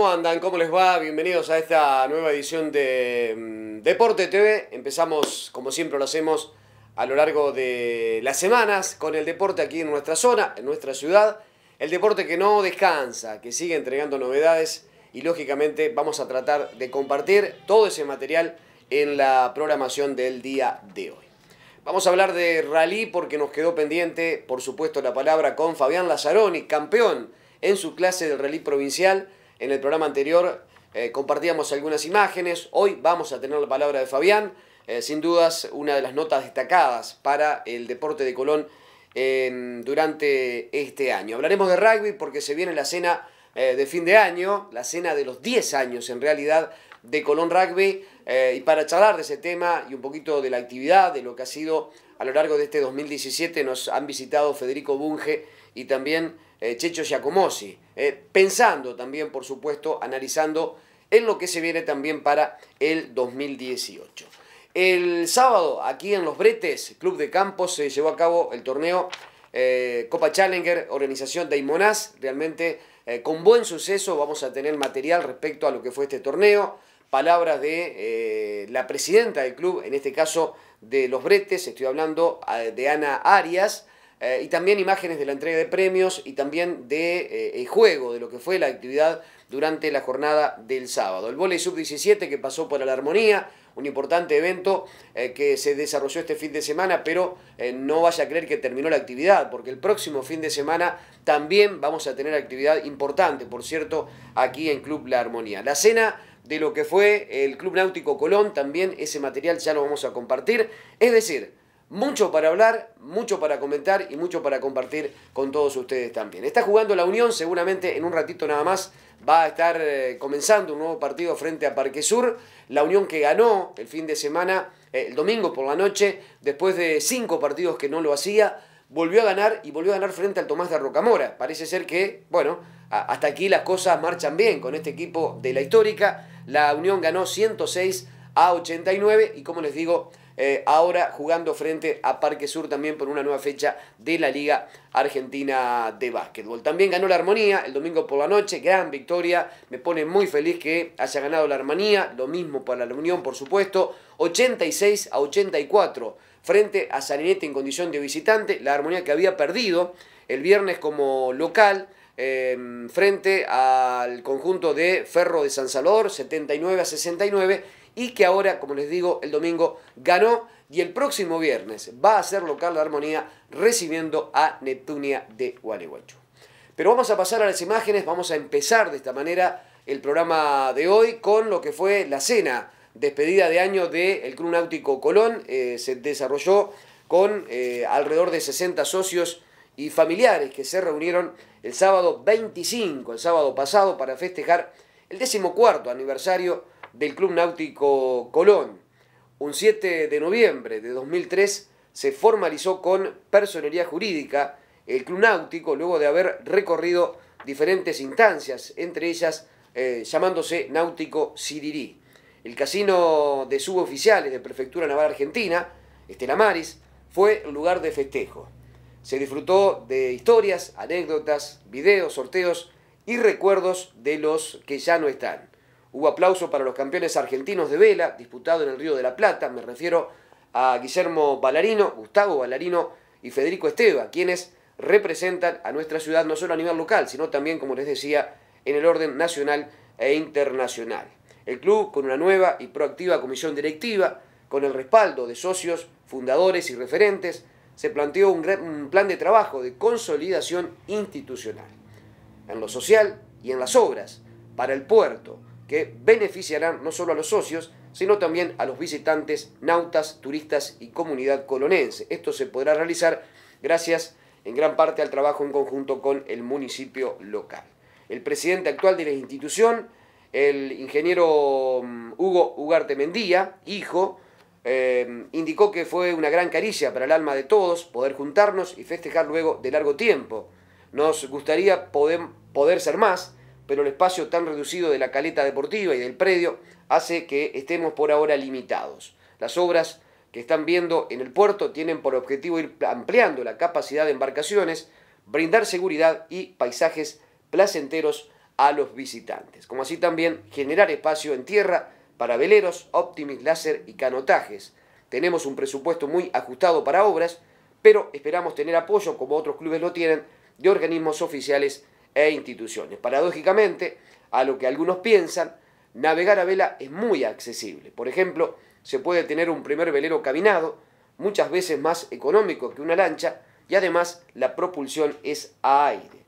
¿Cómo andan? ¿Cómo les va? Bienvenidos a esta nueva edición de mm, Deporte TV. Empezamos, como siempre lo hacemos, a lo largo de las semanas con el deporte aquí en nuestra zona, en nuestra ciudad. El deporte que no descansa, que sigue entregando novedades y lógicamente vamos a tratar de compartir todo ese material en la programación del día de hoy. Vamos a hablar de rally porque nos quedó pendiente, por supuesto, la palabra con Fabián Lazzaroni, campeón en su clase de rally provincial en el programa anterior eh, compartíamos algunas imágenes, hoy vamos a tener la palabra de Fabián, eh, sin dudas una de las notas destacadas para el deporte de Colón durante este año. Hablaremos de rugby porque se viene la cena eh, de fin de año, la cena de los 10 años en realidad de Colón Rugby, y para charlar de ese tema y un poquito de la actividad, de lo que ha sido a lo largo de este 2017, nos han visitado Federico Bunge y también... Eh, Checho Giacomosi, eh, pensando también, por supuesto, analizando en lo que se viene también para el 2018. El sábado, aquí en Los Bretes, Club de Campos, se llevó a cabo el torneo eh, Copa Challenger, organización de realmente con buen suceso vamos a tener material respecto a lo que fue este torneo, palabras de la presidenta del club, en este caso de los bretes, estoy hablando de Ana Arias, eh, y también imágenes de la entrega de premios y también de eh, juego, de lo que fue la actividad durante la jornada del sábado. El volei sub-17 que pasó por la Armonía, un importante evento eh, que se desarrolló este fin de semana, pero no vaya a creer que terminó la actividad, porque el próximo fin de semana también vamos a tener actividad importante, por cierto, aquí en Club La Armonía. La cena de lo que fue el Club Náutico Colón, también ese material ya lo vamos a compartir, es decir, mucho para hablar, mucho para comentar y mucho para compartir con todos ustedes también. Está jugando la Unión, seguramente en un ratito nada más va a estar eh, comenzando un nuevo partido frente a Parque Sur. La Unión que ganó el fin de semana, eh, el domingo por la noche, después de cinco partidos que no lo hacía, volvió a ganar y volvió a ganar frente al Tomás de Rocamora. Parece ser que, bueno, hasta aquí las cosas marchan bien con este equipo de la histórica. La Unión ganó 106 a 89 y como les digo, eh, ahora jugando frente a Parque Sur también por una nueva fecha de la Liga Argentina de Básquetbol. También ganó la Armonía el domingo por la noche, gran victoria, me pone muy feliz que haya ganado la Armonía, lo mismo para la Unión por supuesto, 86 a 84 frente a Salinete en condición de visitante, la Armonía que había perdido el viernes como local, em, frente al conjunto de Ferro de San Salvador, 79 a 69, y que ahora, como les digo, el domingo ganó y el próximo viernes va a ser local la Armonía recibiendo a Neptunia de Gualeguaychú. Pero vamos a pasar a las imágenes, vamos a empezar de esta manera el programa de hoy con lo que fue la cena despedida de año del de Club Náutico Colón. Eh, se desarrolló con eh, alrededor de 60 socios y familiares que se reunieron el sábado 25, el sábado pasado, para festejar el decimocuarto aniversario del Club Náutico Colón. Un 7 de noviembre de 2003 se formalizó con personería jurídica el Club Náutico luego de haber recorrido diferentes instancias, entre ellas eh, llamándose Náutico Sirirí. El casino de suboficiales de Prefectura Naval Argentina, Estela Maris, fue lugar de festejo. Se disfrutó de historias, anécdotas, videos, sorteos y recuerdos de los que ya no están. Hubo aplauso para los campeones argentinos de vela, disputado en el Río de la Plata. Me refiero a Guillermo Balarino, Gustavo Balarino y Federico Esteva, quienes representan a nuestra ciudad no solo a nivel local, sino también, como les decía, en el orden nacional e internacional. El club, con una nueva y proactiva comisión directiva, con el respaldo de socios, fundadores y referentes, se planteó un plan de trabajo de consolidación institucional en lo social y en las obras para el puerto que beneficiarán no solo a los socios, sino también a los visitantes, nautas, turistas y comunidad colonense. Esto se podrá realizar gracias en gran parte al trabajo en conjunto con el municipio local. El presidente actual de la institución, el ingeniero mm, Hugo Ugarte Mendía, hijo, em, indicó que fue una gran caricia para el alma de todos poder juntarnos y festejar luego de largo tiempo. Nos gustaría poder ser más, pero el espacio tan reducido de la caleta deportiva y del predio hace que estemos por ahora limitados. Las obras que están viendo en el puerto tienen por objetivo ir ampliando la capacidad de embarcaciones, brindar seguridad y paisajes placenteros a los visitantes, como así también generar espacio en tierra para veleros, Optimis, láser y canotajes. Tenemos un presupuesto muy ajustado para obras, pero esperamos tener apoyo, como otros clubes lo tienen, de organismos oficiales e instituciones. Paradójicamente, a lo que algunos piensan, navegar a vela es muy accesible. Por ejemplo, se puede tener un primer velero cabinado, muchas veces más económico que una lancha, y además la propulsión es a aire.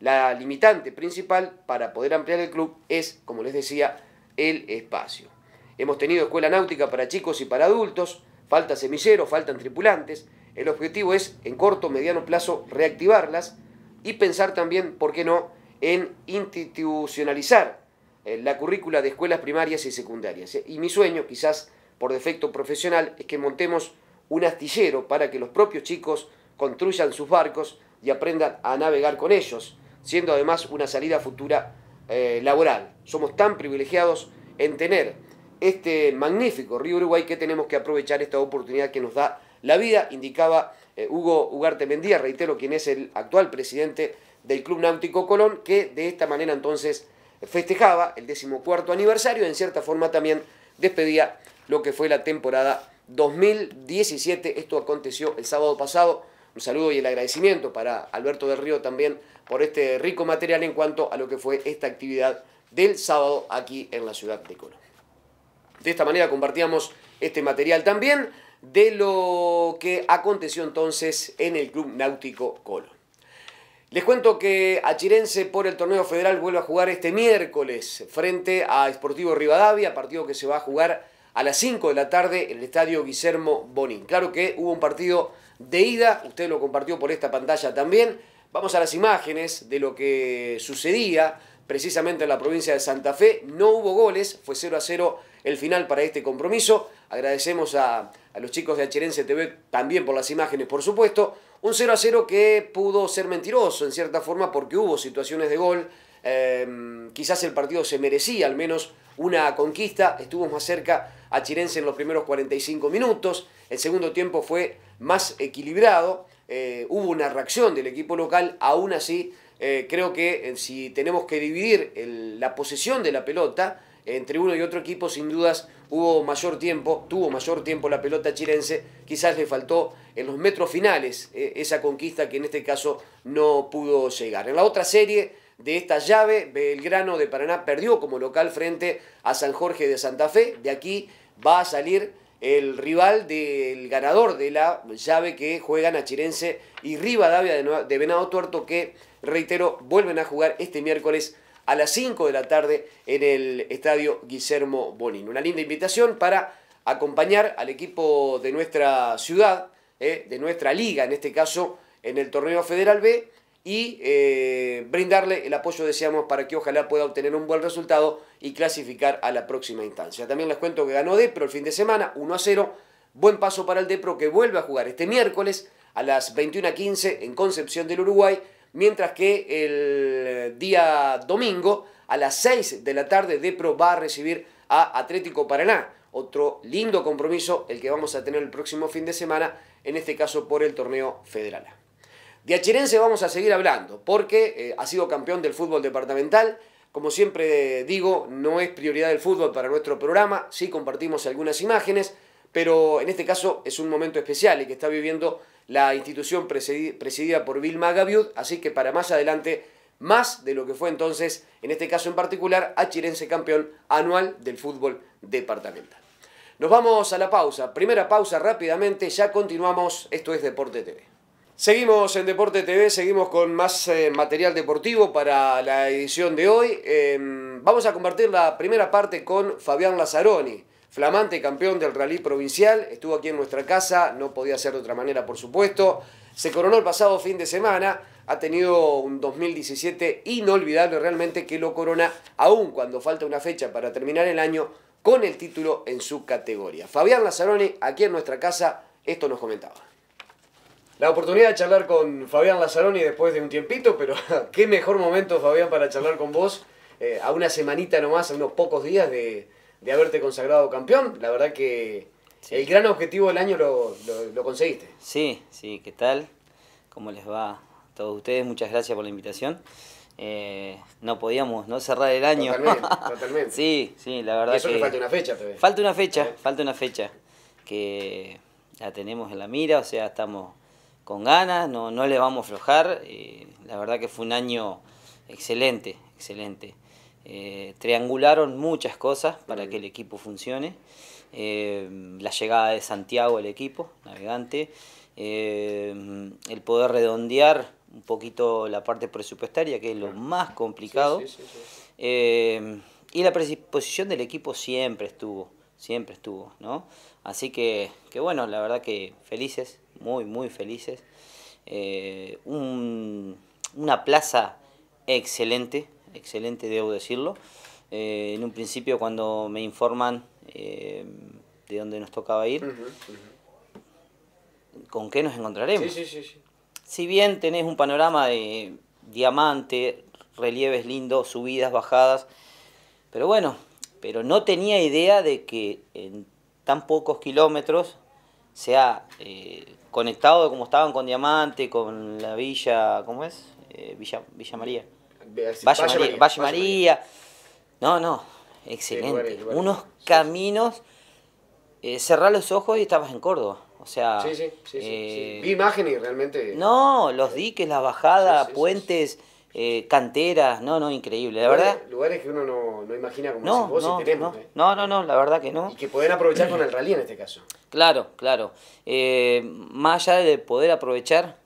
La limitante principal para poder ampliar el club es, como les decía, el espacio. Hemos tenido escuela náutica para chicos y para adultos, falta semilleros, faltan tripulantes. El objetivo es, en corto o mediano plazo, reactivarlas y pensar también, ¿por qué no?, en institucionalizar eh, la currícula de escuelas primarias y secundarias. Y mi sueño, quizás por defecto profesional, es que montemos un astillero para que los propios chicos construyan sus barcos y aprendan a navegar con ellos, siendo además una salida futura eh, laboral. Somos tan privilegiados en tener este magnífico río Uruguay que tenemos que aprovechar esta oportunidad que nos da la vida, indicaba eh, Hugo Ugarte Mendía, reitero, quien es el actual presidente del Club Náutico Colón, que de esta manera entonces festejaba el decimocuarto aniversario y en cierta forma también despedía lo que fue la temporada 2017. Esto aconteció el sábado pasado. Un saludo y el agradecimiento para Alberto del Río también por este rico material en cuanto a lo que fue esta actividad del sábado aquí en la ciudad de Colón. De esta manera compartíamos este material también de lo que aconteció entonces en el Club Náutico colo Les cuento que Achirense por el torneo federal vuelve a jugar este miércoles frente a Sportivo Rivadavia, partido que se va a jugar a las 5 de la tarde en el estadio Guillermo Bonín. Claro que hubo un partido de ida, usted lo compartió por esta pantalla también. Vamos a las imágenes de lo que sucedía precisamente en la provincia de Santa Fe. No hubo goles, fue 0 a 0 el final para este compromiso. Agradecemos a a los chicos de te TV también por las imágenes, por supuesto. Un 0 a 0 que pudo ser mentiroso en cierta forma porque hubo situaciones de gol. Em, quizás el partido se merecía al menos una conquista. Estuvo más cerca a Chirense en los primeros 45 minutos. El segundo tiempo fue más equilibrado. Eh, hubo una reacción del equipo local. Aún así, eh, creo que eh, si tenemos que dividir la posesión de la pelota, entre uno y otro equipo sin dudas hubo mayor tiempo, tuvo mayor tiempo la pelota chilense, quizás le faltó en los metros finales eh, esa conquista que en este caso no pudo llegar. En la otra serie de esta llave, Belgrano de Paraná perdió como local frente a San Jorge de Santa Fe, de aquí va a salir el rival del ganador de la llave que juegan a Chirense y Rivadavia de Venado Tuerto que, reitero, vuelven a jugar este miércoles a las 5 de la tarde en el Estadio Guillermo Bonino. Una linda invitación para acompañar al equipo de nuestra ciudad, eh, de nuestra liga, en este caso en el Torneo Federal B, y eh, brindarle el apoyo, deseamos, para que ojalá pueda obtener un buen resultado y clasificar a la próxima instancia. También les cuento que ganó Depro el fin de semana, 1 a 0. Buen paso para el Depro que vuelve a jugar este miércoles a las 21.15 en Concepción del Uruguay mientras que el día domingo a las 6 de la tarde Depro va a recibir a Atlético Paraná. Otro lindo compromiso el que vamos a tener el próximo fin de semana, en este caso por el torneo federal. De Achirense vamos a seguir hablando porque eh, ha sido campeón del fútbol departamental. Como siempre digo, no es prioridad del fútbol para nuestro programa, sí compartimos algunas imágenes, pero en este caso es un momento especial y que está viviendo la institución presidida por Vilma Gaviud, así que para más adelante, más de lo que fue entonces, en este caso en particular, a campeón anual del fútbol departamental. Nos vamos a la pausa, primera pausa rápidamente, ya continuamos, esto es Deporte TV. Seguimos en Deporte TV, seguimos con más eh, material deportivo para la edición de hoy. Em, vamos a compartir la primera parte con Fabián Lazzaroni flamante campeón del rally provincial, estuvo aquí en nuestra casa, no podía ser de otra manera, por supuesto. Se coronó el pasado fin de semana, ha tenido un 2017 inolvidable realmente que lo corona, aún cuando falta una fecha para terminar el año, con el título en su categoría. Fabián Lazzaroni, aquí en nuestra casa, esto nos comentaba. La oportunidad de charlar con Fabián Lazzaroni después de un tiempito, pero qué mejor momento, Fabián, para charlar con vos eh, a una semanita nomás, a unos pocos días de, de haberte consagrado campeón. La verdad que el gran objetivo del año lo, lo, conseguiste. Sí, sí, ¿qué tal? ¿Cómo les va a todos ustedes? Muchas gracias por la invitación. Eh, no podíamos no cerrar el año. Totalmente, totalmente. sí, sí, la verdad. eso le falta una fecha Falta una fecha, falta una fecha. Que la tenemos en la mira, o sea, estamos con ganas, no, no le vamos a aflojar. Eh, la verdad que fue un año excelente, excelente. Eh, triangularon muchas cosas para que el equipo funcione. Eh, la llegada de Santiago al equipo, navegante, eh, el poder redondear un poquito la parte presupuestaria, que es lo más complicado. y la predisposición del equipo siempre estuvo, siempre estuvo, ¿no? Así que, bueno, la verdad que felices, muy, muy felices. una plaza excelente, excelente, debo decirlo. Eh, en un principio cuando me informan eh, de dónde nos tocaba ir, con qué nos encontraremos. si bien tenés un panorama de diamante, relieves lindos, subidas, bajadas, pero bueno, pero no tenía idea de que en tan pocos kilómetros se ha eh, conectado como estaban con Diamante, con la villa, ¿cómo es? Villa, villa María. Valle, María, No, no, excelente. Unos caminos, eh, cerrar los ojos y estabas en Córdoba. O sea, sí, sí, sí, eh, vi imágenes realmente. No, los diques, la bajada, puentes, eh, canteras, no, no, increíble, la verdad. Lugares que uno no, no imagina como si vos no, tenemos. Eh. No, no, no, la verdad que no. Y que pueden aprovechar con el rally en este caso. Claro, claro. más allá de poder aprovechar,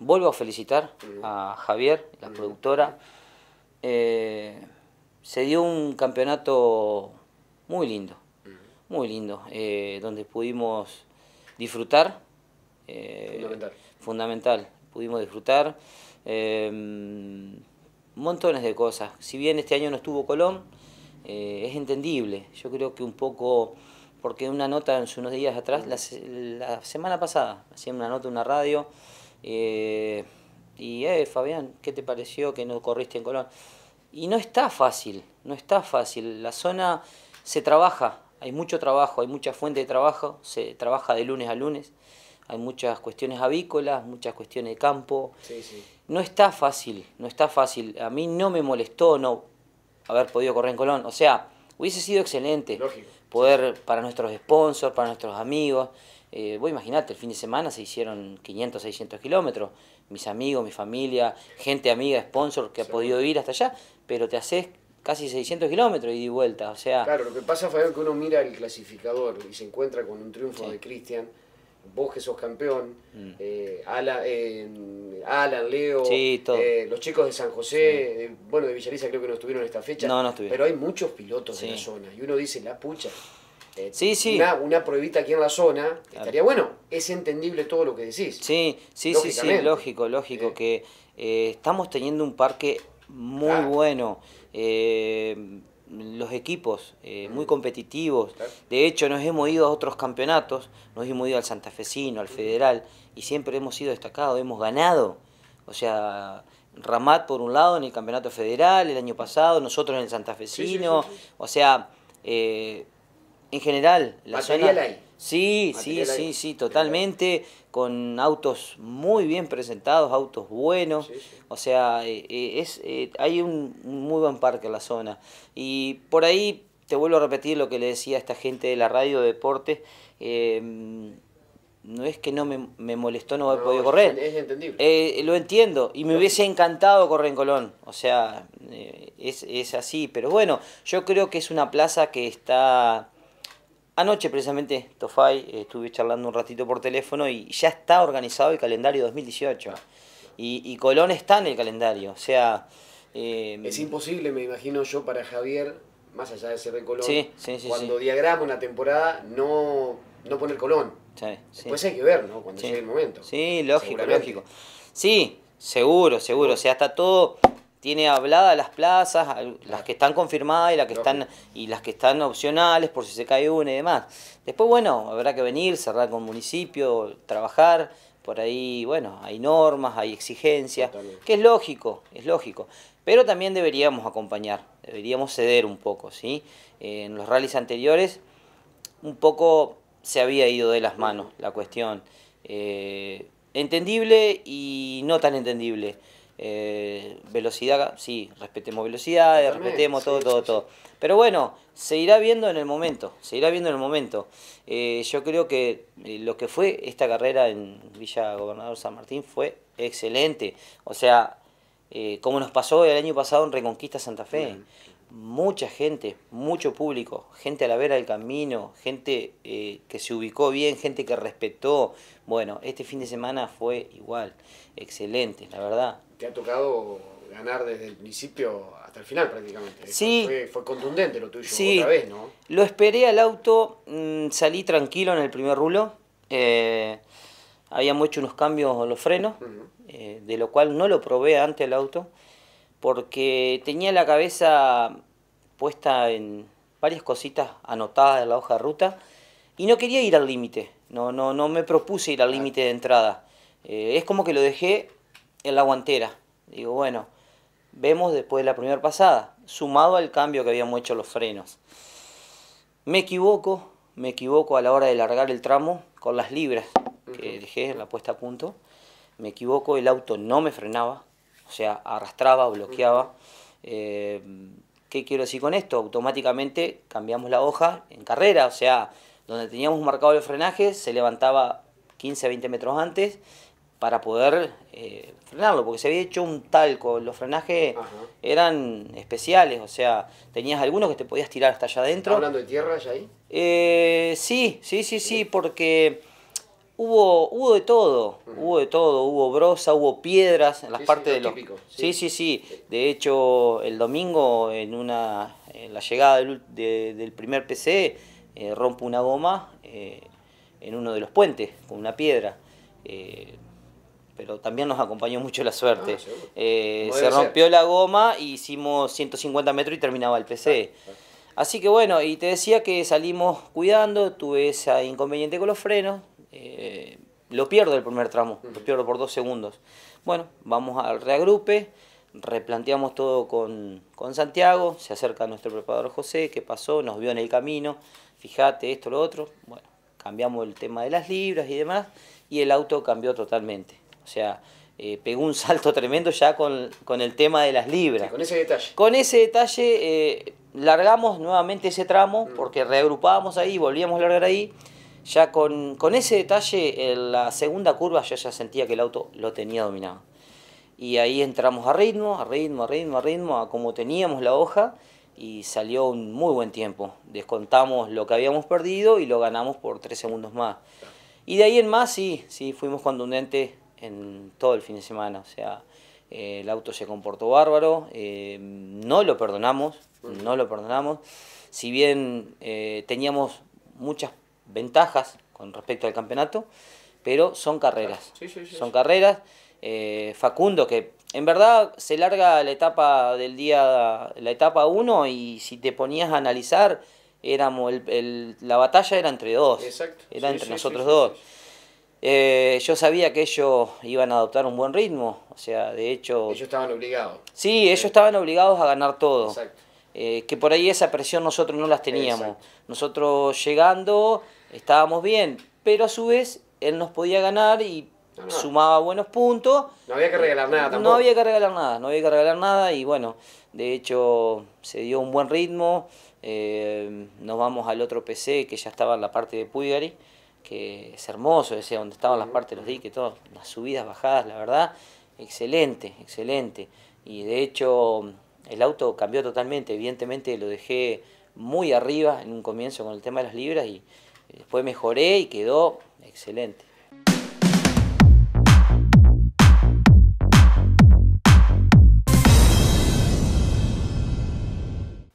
vuelvo a felicitar a Javier, la productora. Eh, se dio un campeonato muy lindo, muy lindo, eh, donde pudimos disfrutar. Eh, fundamental. Fundamental, pudimos disfrutar em, montones de cosas. Si bien este año no estuvo Colón, es entendible. Yo creo que un poco porque una nota en unos días atrás, la, la semana pasada, hacía una nota en una radio eh, y, eh, Fabián, ¿qué te pareció que no corriste en Colón? Y no está fácil, no está fácil. La zona se trabaja, hay mucho trabajo, hay mucha fuente de trabajo, se trabaja de lunes a lunes, hay muchas cuestiones avícolas, muchas cuestiones de campo. No está fácil, no está fácil. A mí no me molestó no haber podido correr en Colón. O sea, hubiese sido excelente poder para nuestros sponsors, para nuestros amigos. Eh, vos imaginate, el fin de semana se hicieron 500, 600 kilómetros. Mis amigos, mi familia, gente amiga, sponsor que ha podido ir hasta allá, pero te haces casi 600 kilómetros y de vuelta. O sea... Claro, lo que pasa, es que uno mira el clasificador y se encuentra con un triunfo de Cristian. Vos que sos campeón, mm. eh, Alan, Leo, eh, los chicos de San José, eh, bueno, de Villariza creo que no estuvieron en esta fecha, no, estuvieron. pero hay muchos pilotos en la zona y uno dice, la pucha, eh, sí, sí. Una, prohibita aquí en la zona, estaría bueno. Es entendible todo lo que decís. Sí, sí, sí, sí, lógico, lógico, eh. que eh, estamos teniendo un parque muy bueno. los equipos muy mm. competitivos. De hecho, nos hemos ido a otros campeonatos, nos hemos ido al santafesino, al mm. federal, y siempre hemos sido destacados, hemos ganado. O sea, Ramat por un lado en el campeonato federal el año pasado, nosotros en el santafesino. o sea, en general, la Material zona... Sí, sí, sí, sí, totalmente, con autos muy bien presentados, autos buenos, o sea, eh, eh, es, eh, hay un muy buen parque en la zona. Y por ahí, te vuelvo a repetir lo que le decía a esta gente de la radio de deportes, em, no es que no me, molestó no haber podido correr. Es entendible. lo entiendo. Y me hubiese encantado correr en Colón. O sea, es, es, así. Pero bueno, yo creo que es una plaza que está Anoche precisamente, Tofai eh, estuve charlando un ratito por teléfono y ya está organizado el calendario 2018. Y, y Colón está en el calendario. O sea... Eh, es imposible, me imagino yo, para Javier, más allá de ser de Colón, cuando diagrama una temporada, no, no poner Colón. Después hay que ver, ¿no? Cuando llegue el momento. Sí, lógico, lógico. Sí, seguro, seguro. O sea, está todo tiene hablada las plazas, las que están confirmadas y las que están y las que están opcionales por si se cae una y demás. Después, bueno, habrá que venir, cerrar con municipio, trabajar, por ahí, bueno, hay normas, hay exigencias, que es lógico, es lógico. Pero también deberíamos acompañar, deberíamos ceder un poco, ¿sí? En los rallies anteriores, un poco se había ido de las manos la cuestión. Eh, entendible y no tan entendible. Eh, velocidad, sí, respetemos velocidades, respetemos todo, todo, todo. Pero bueno, se irá viendo en el momento, se irá viendo en el momento. Eh, yo creo que eh, lo que fue esta carrera en Villa Gobernador San Martín fue excelente. O sea, eh, como nos pasó el año pasado en Reconquista Santa Fe mucha gente, mucho público, gente a la vera del camino, gente eh, que se ubicó bien, gente que respetó. Bueno, este fin de semana fue igual, excelente, la verdad. ¿Te ha tocado ganar desde el principio hasta el final prácticamente? Sí. Fue, contundente lo tuyo otra vez, ¿no? Lo esperé al auto, mm, salí tranquilo en el primer rulo. Eh, habíamos hecho unos cambios en los frenos, eh, de lo cual no lo probé antes el auto porque tenía la cabeza puesta en varias cositas anotadas en la hoja de ruta y no quería ir al límite, no, no, no me propuse ir al límite de entrada. Eh, es como que lo dejé en la guantera. Digo, bueno, vemos después de la primera pasada, sumado al cambio que habíamos hecho los frenos. Me equivoco, me equivoco a la hora de largar el tramo con las libras que dejé en la puesta a punto. Me equivoco, el auto no me frenaba, o sea, arrastraba, o bloqueaba. Eh, ¿Qué quiero decir con esto? Automáticamente cambiamos la hoja en carrera, o sea, donde teníamos marcado el frenaje se levantaba 15, 20 metros antes para poder eh, frenarlo, porque se había hecho un talco, los frenajes eran especiales, o sea, tenías algunos que te podías tirar hasta allá adentro. ¿Estás hablando de tierra ya ahí? Eh, sí, sí, sí, sí, porque Hubo, hubo de todo, hubo de todo, hubo brosa, hubo piedras en las partes de los... Sí. sí, sí, De hecho, el domingo, en una en la llegada del, primer PC, eh, rompo una goma eh, en uno de los puentes con una piedra. Eh, pero también nos acompañó mucho la suerte. Ah, se rompió la goma hicimos 150 metros y terminaba el PC. Ah, ah. Así que bueno, y te decía que salimos cuidando, tuve ese inconveniente con los frenos, eh, lo pierdo el primer tramo, lo pierdo por dos segundos. Bueno, vamos al reagrupe, replanteamos todo con, con Santiago, se acerca nuestro preparador José, qué pasó, nos vio en el camino, fíjate esto, lo otro, bueno, cambiamos el tema de las libras y demás, y el auto cambió totalmente. O sea, eh, pegó un salto tremendo ya con, con el tema de las libras. con ese detalle. Con ese detalle eh, largamos nuevamente ese tramo, mm. porque reagrupábamos ahí, volvíamos a largar ahí, ya con, ese detalle, en la segunda curva yo ya sentía que el auto lo tenía dominado. Y ahí entramos a ritmo, a ritmo, a ritmo, a ritmo, a como teníamos la hoja y salió un muy buen tiempo. Descontamos lo que habíamos perdido y lo ganamos por tres segundos más. Y de ahí en más sí, sí, fuimos contundentes en todo el fin de semana. O sea, eh, el auto se comportó bárbaro, eh, no lo perdonamos, no lo perdonamos. Si bien eh, teníamos muchas ventajas con respecto al campeonato, pero son carreras. son carreras. Eh, Facundo, que en verdad se larga la etapa del día, la etapa 1 y si te ponías a analizar, éramos el, la batalla era entre dos. Era entre nosotros dos. Eh, yo sabía que ellos iban a adoptar un buen ritmo, o sea, de hecho... Ellos estaban obligados. Sí, ellos estaban obligados a ganar todo. Eh, que por ahí esa presión nosotros no las teníamos. Nosotros llegando, estábamos bien, pero a su vez él nos podía ganar y ah. sumaba buenos puntos. No había que regalar eh, nada tampoco. No había que regalar nada, no había que regalar nada y bueno, de hecho se dio un buen ritmo. Eh, nos vamos al otro PC que ya estaba en la parte de Puigari, que es hermoso, ese donde estaban las partes de los diques, todas las subidas, bajadas, la verdad, excelente, excelente. Y de hecho el auto cambió totalmente, evidentemente lo dejé muy arriba en un comienzo con el tema de las libras y Después mejoré y quedó excelente.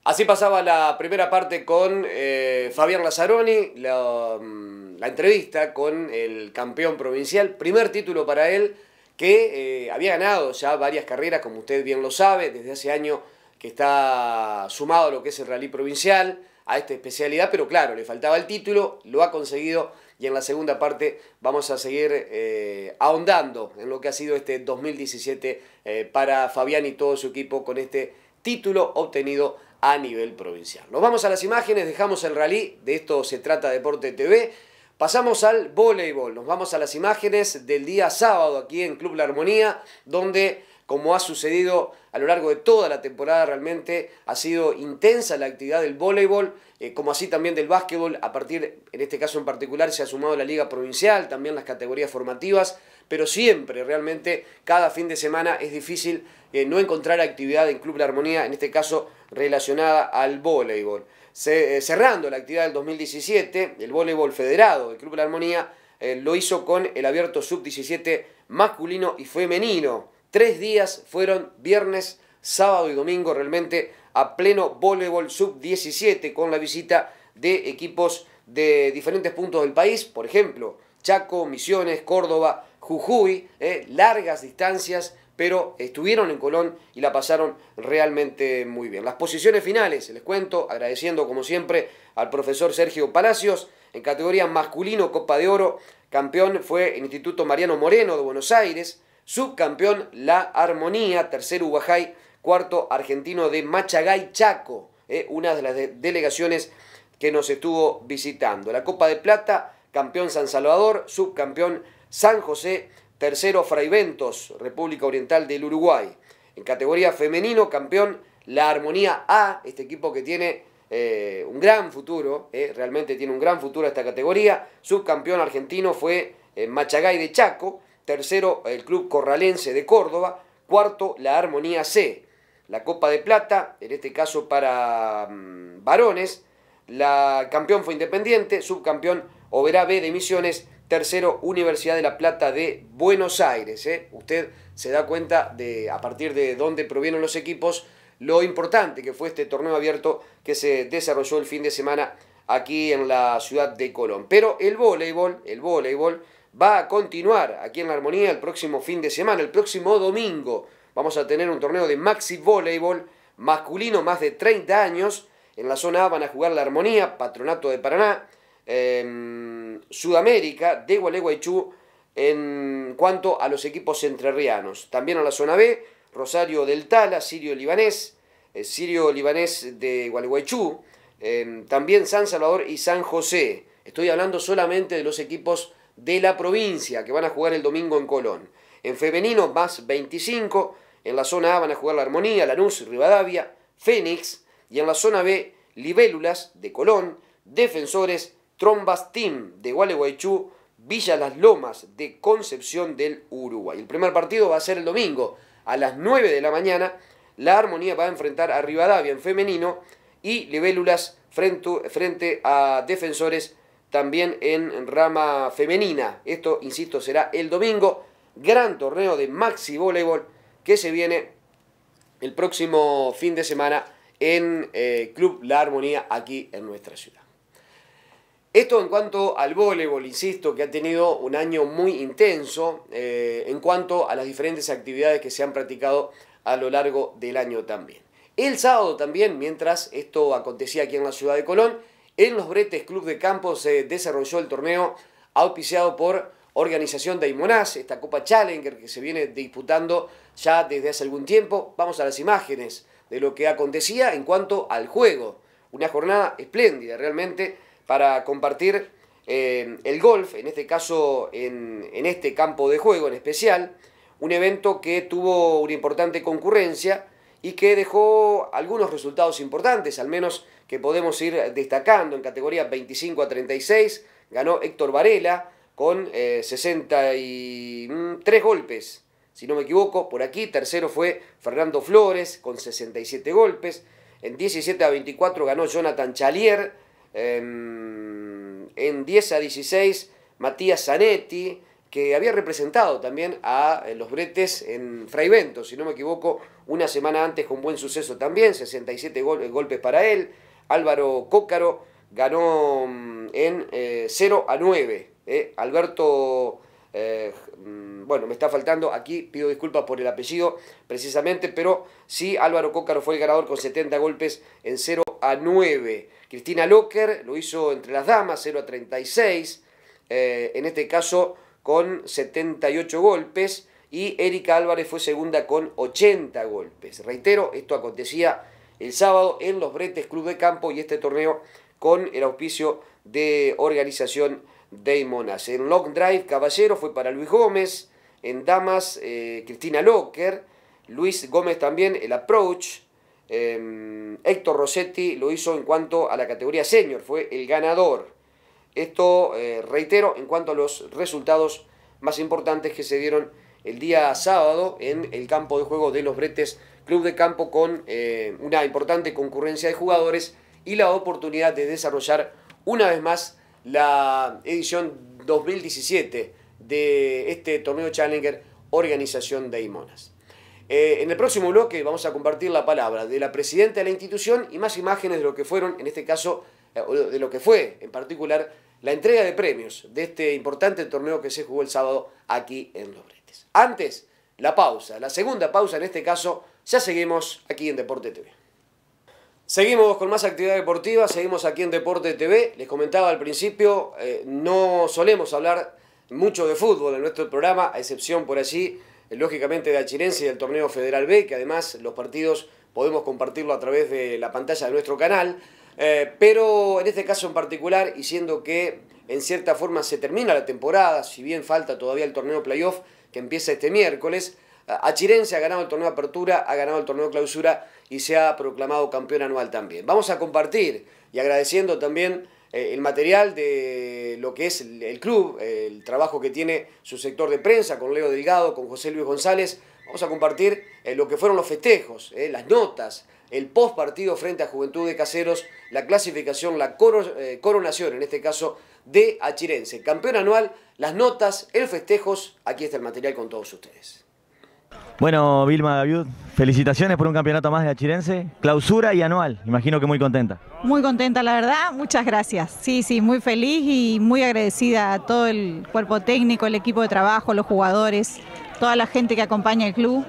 Así pasaba la primera parte con eh, Fabián Lazzaroni, mm, la, entrevista con el campeón provincial, primer título para él, que eh, había ganado ya varias carreras, como usted bien lo sabe, desde hace años que está sumado a lo que es el rally provincial a esta especialidad, pero claro, le faltaba el título, lo ha conseguido y en la segunda parte vamos a seguir eh, ahondando en lo que ha sido este 2017 eh, para Fabián y todo su equipo con este título obtenido a nivel provincial. Nos vamos a las imágenes, dejamos el rally, de esto se trata Deporte TV. Pasamos al voleibol, nos vamos a las imágenes del día sábado aquí en Club La Armonía, donde, como ha sucedido a lo largo de toda la temporada realmente ha sido intensa la actividad del voleibol, eh, como así también del básquetbol, a partir, en este caso en particular, se ha sumado la liga provincial, también las categorías formativas, pero siempre realmente cada fin de semana es difícil eh, no encontrar actividad en Club La Armonía, en este caso relacionada al voleibol. Eh, cerrando la actividad del 2017, el voleibol federado del Club La Armonía lo hizo con el abierto sub-17 masculino y femenino. Tres días fueron viernes, sábado y domingo realmente a pleno voleibol sub-17 con la visita de equipos de diferentes puntos del país, por ejemplo, Chaco, Misiones, Córdoba, Jujuy, eh, largas distancias, pero estuvieron en Colón y la pasaron realmente muy bien. Las posiciones finales, les cuento, agradeciendo como siempre al profesor Sergio Palacios, en categoría masculino Copa de Oro, campeón fue el Instituto Mariano Moreno de Buenos Aires, Subcampeón La Armonía, tercero Ubajay, cuarto argentino de Machagay Chaco, eh, una de las delegaciones que nos estuvo visitando. La Copa de Plata, campeón San Salvador, subcampeón San José, tercero Fraiventos, República Oriental del Uruguay. En categoría femenino, campeón La Armonía A, este equipo que tiene eh, un gran futuro, eh, realmente tiene un gran futuro esta categoría. Subcampeón argentino fue Machagay de Chaco tercero el Club Corralense de Córdoba, cuarto la Armonía C, la Copa de Plata, en este caso para mm, varones, la campeón fue Independiente, subcampeón Oberá B de Misiones, tercero Universidad de La Plata de Buenos Aires. ¿eh? Usted se da cuenta de a partir de dónde provienen los equipos, lo importante que fue este torneo abierto que se desarrolló el fin de semana aquí en la ciudad de Colón. Pero el voleibol, el voleibol va a continuar aquí en la Armonía el próximo fin de semana, el próximo domingo. Vamos a tener un torneo de maxi voleibol masculino, más de 30 años. En la zona A van a jugar la Armonía, Patronato de Paraná, Sudamérica, de Gualeguaychú, en cuanto a los equipos entrerrianos. También a la zona B, Rosario del Tala, Sirio Libanés, eh, Sirio Libanés de Gualeguaychú, eh, también San Salvador y San José. Estoy hablando solamente de los equipos de la provincia, que van a jugar el domingo en Colón. En femenino, más 25. En la zona A van a jugar la Armonía, Lanús, Rivadavia, Fénix. Y en la zona B, Libélulas de Colón, Defensores, Trombas Team de Gualeguaychú, Villa Las Lomas de Concepción del Uruguay. El primer partido va a ser el domingo a las 9 de la mañana. La Armonía va a enfrentar a Rivadavia en femenino y Libélulas frente, frente a Defensores también en rama femenina. Esto, insisto, será el domingo. Gran torneo de maxi voleibol que se viene el próximo fin de semana en eh, Club La Armonía aquí en nuestra ciudad. Esto en cuanto al voleibol, insisto, que ha tenido un año muy intenso eh, en cuanto a las diferentes actividades que se han practicado a lo largo del año también. El sábado también, mientras esto acontecía aquí en la ciudad de Colón, en los Bretes Club de Campo se desarrolló el torneo auspiciado por organización de esta Copa Challenger que se viene disputando ya desde hace algún tiempo. Vamos a las imágenes de lo que acontecía en cuanto al juego. Una jornada espléndida realmente para compartir eh, el golf, en este caso en, en este campo de juego en especial, un evento que tuvo una importante concurrencia y que dejó algunos resultados importantes, al menos que podemos ir destacando en categoría 25 a 36. Ganó Héctor Varela con 63 eh, mm, golpes, si no me equivoco, por aquí. Tercero fue Fernando Flores con 67 golpes. En 17 a 24 ganó Jonathan Chalier. Em, en 10 a 16 Matías Zanetti, que había representado también a eh, los bretes en Fraivento, si no me equivoco, una semana antes con buen suceso también, 67 eh, golpes para él. Álvaro Cócaro ganó mm, en 0 eh, a 9. Eh. Alberto, eh, mm, bueno, me está faltando aquí, pido disculpas por el apellido precisamente, pero sí, Álvaro Cócaro fue el ganador con 70 golpes en 0 a 9. Cristina Locker lo hizo entre las damas, 0 a 36, en este caso con 78 golpes, y Erika Álvarez fue segunda con 80 golpes. Reitero, esto acontecía el sábado en Los Bretes Club de Campo y este torneo con el auspicio de organización Monas. En Long Drive Caballero fue para Luis Gómez, en Damas eh, Cristina Locker, Luis Gómez también el approach, em, Héctor Rossetti lo hizo en cuanto a la categoría senior, fue el ganador. Esto, eh, reitero, en cuanto a los resultados más importantes que se dieron el día sábado en el campo de juego de los bretes club de campo con eh, una importante concurrencia de jugadores y la oportunidad de desarrollar una vez más la edición 2017 de este torneo Challenger Organización de Imonas. Eh, en el próximo bloque vamos a compartir la palabra de la presidenta de la institución y más imágenes de lo que fueron, en este caso, eh, de lo que fue en particular la entrega de premios de este importante torneo que se jugó el sábado aquí en Los Bretes. Antes, la pausa, la segunda pausa en este caso ya seguimos aquí en Deporte TV. Seguimos con más actividad deportiva, seguimos aquí en Deporte TV. Les comentaba al principio, eh, no solemos hablar mucho de fútbol en nuestro programa, a excepción por allí, eh, lógicamente, de Achirense y del Torneo Federal B, que además los partidos podemos compartirlo a través de la pantalla de nuestro canal. Eh, pero en este caso en particular, y siendo que en cierta forma se termina la temporada, si bien falta todavía el torneo playoff que empieza este miércoles, Achirense ha ganado el torneo apertura, ha ganado el torneo clausura y se ha proclamado campeón anual también. Vamos a compartir y agradeciendo también eh, el material de lo que es el club, el trabajo que tiene su sector de prensa con Leo Delgado, con José Luis González. Vamos a compartir eh, lo que fueron los festejos, eh, las notas, el post partido frente a Juventud de Caseros, la clasificación, la coronación, en este caso, de Achirense. Campeón anual, las notas, el festejos. Aquí está el material con todos ustedes. Bueno, Vilma David, felicitaciones por un campeonato más de la clausura y anual, imagino que muy contenta. Muy contenta, la verdad, muchas gracias. Sí, sí, muy feliz y muy agradecida a todo el cuerpo técnico, el equipo de trabajo, los jugadores, toda la gente que acompaña el club,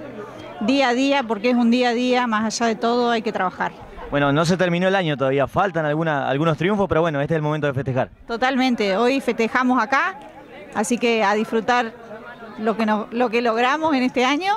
día a día, porque es un día a día, más allá de todo hay que trabajar. Bueno, no se terminó el año todavía, faltan algunos triunfos, pero bueno, este es el momento de festejar. Totalmente, hoy festejamos acá, así que a disfrutar lo que, lo que logramos en este año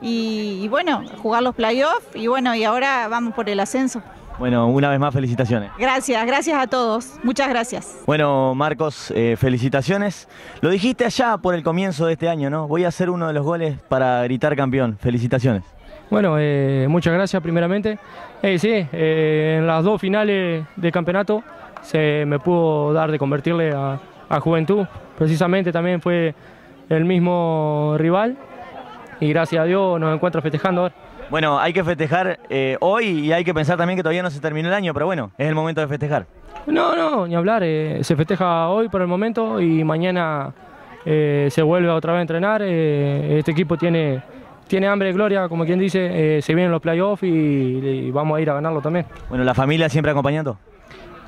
y, bueno, jugar los playoffs y bueno, y ahora vamos por el ascenso. Bueno, una vez más felicitaciones. Gracias, gracias a todos. Muchas gracias. Bueno, Marcos, eh, felicitaciones. Lo dijiste allá por el comienzo de este año, ¿no? Voy a hacer uno de los goles para gritar campeón. Felicitaciones. Bueno, eh, muchas gracias primeramente. Eh, sí, en las dos finales de campeonato se me pudo dar de convertirle a, a Juventud. Precisamente también fue el mismo rival y gracias a Dios nos encuentra festejando ahora. Bueno, hay que festejar eh, hoy y hay que pensar también que todavía no se terminó el año, pero bueno, es el momento de festejar. No, no, ni hablar, eh, se festeja hoy por el momento y mañana eh, se vuelve otra vez a entrenar. este equipo tiene, tiene hambre de gloria, como quien dice, se vienen los playoffs y, vamos a ir a ganarlo también. Bueno, la familia siempre acompañando.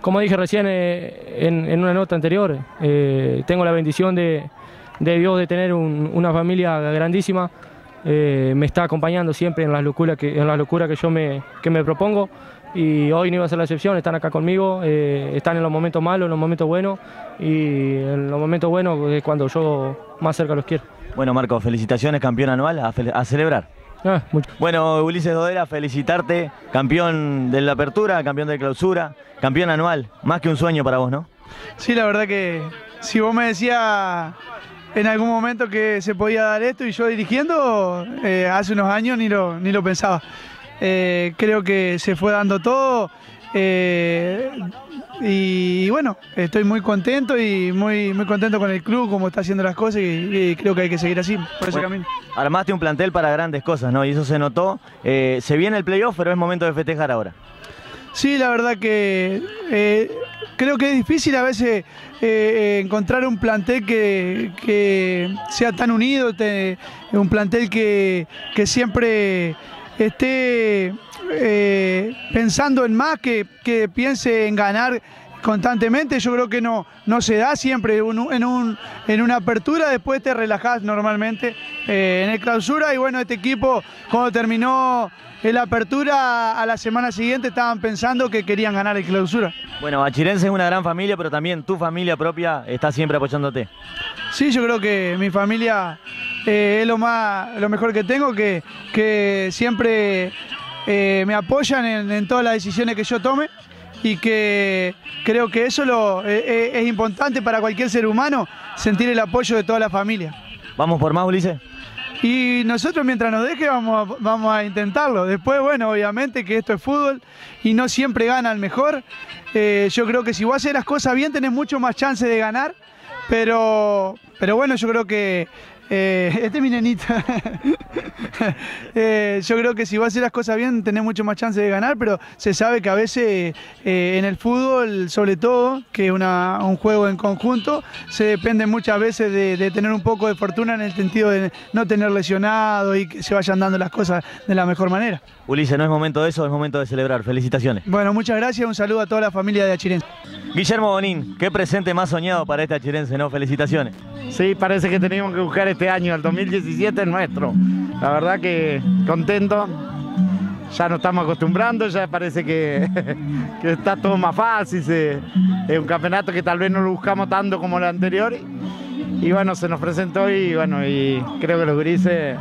Como dije recién en, una nota anterior, tengo la bendición de, de Dios, de tener una familia grandísima. Eh, me está acompañando siempre en las locuras que, en las locuras que yo me, que me propongo y hoy no iba a ser la excepción, están acá conmigo, eh, están en los momentos malos, en los momentos buenos y en los momentos buenos es cuando yo más cerca los quiero. Bueno Marco, felicitaciones, campeón anual, a, celebrar. Ah, bueno, Ulises Dodera, felicitarte, campeón de la apertura, campeón de clausura, campeón anual, más que un sueño para vos, ¿no? Sí, la verdad que si vos me decías en algún momento que se podía dar esto y yo dirigiendo, eh, hace unos años ni lo, ni lo pensaba. Eh, creo que se fue dando todo eh, y, bueno, estoy muy contento y muy, muy contento con el club, cómo está haciendo las cosas y, creo que hay que seguir así, por ese camino. Armaste un plantel para grandes cosas, ¿no? Y eso se notó. se viene el playoff, pero es momento de festejar ahora. Sí, la verdad que creo que es difícil a veces eh, encontrar un plantel que, sea tan unido, un plantel que, siempre esté eh, pensando en más, que, piense en ganar constantemente, yo creo que no, no se da siempre en, una apertura, después te relajas normalmente eh, en el clausura y bueno, este equipo cuando terminó en la apertura a la semana siguiente estaban pensando que querían ganar el clausura. Bueno, Bachirense es una gran familia, pero también tu familia propia está siempre apoyándote. Sí, yo creo que mi familia eh, es lo, más, lo mejor que tengo, que, que siempre eh, me apoyan en, todas las decisiones que yo tome y que creo que eso e, e, es importante para cualquier ser humano, sentir el apoyo de toda la familia. ¿Vamos por más, Ulises? Y nosotros mientras nos deje vamos a, vamos a intentarlo. Después, bueno, obviamente que esto es fútbol y no siempre gana el mejor. Eh, yo creo que si vos haces las cosas bien tenés mucho más chance de ganar. Pero, pero bueno, yo creo que eh, este es mi nenita. Eh, yo creo que si vas a hacer las cosas bien, tenés mucho más chance de ganar, pero se sabe que a veces eh, en el fútbol, sobre todo, que es un juego en conjunto, se depende muchas veces de, tener un poco de fortuna en el sentido de no tener lesionado y que se vayan dando las cosas de la mejor manera. Ulises, no es momento de eso, es momento de celebrar. Felicitaciones. Bueno, muchas gracias, un saludo a toda la familia de Achirense. Guillermo Bonín, qué presente más soñado para este Achirense, ¿no? Felicitaciones. Sí, parece que teníamos que buscar este este año, el 2017 es nuestro. La verdad que contento, ya nos estamos acostumbrando, ya parece que, está todo más fácil, es un campeonato que tal vez no lo buscamos tanto como el anterior. Y, bueno, se nos presentó y bueno, y creo que los grises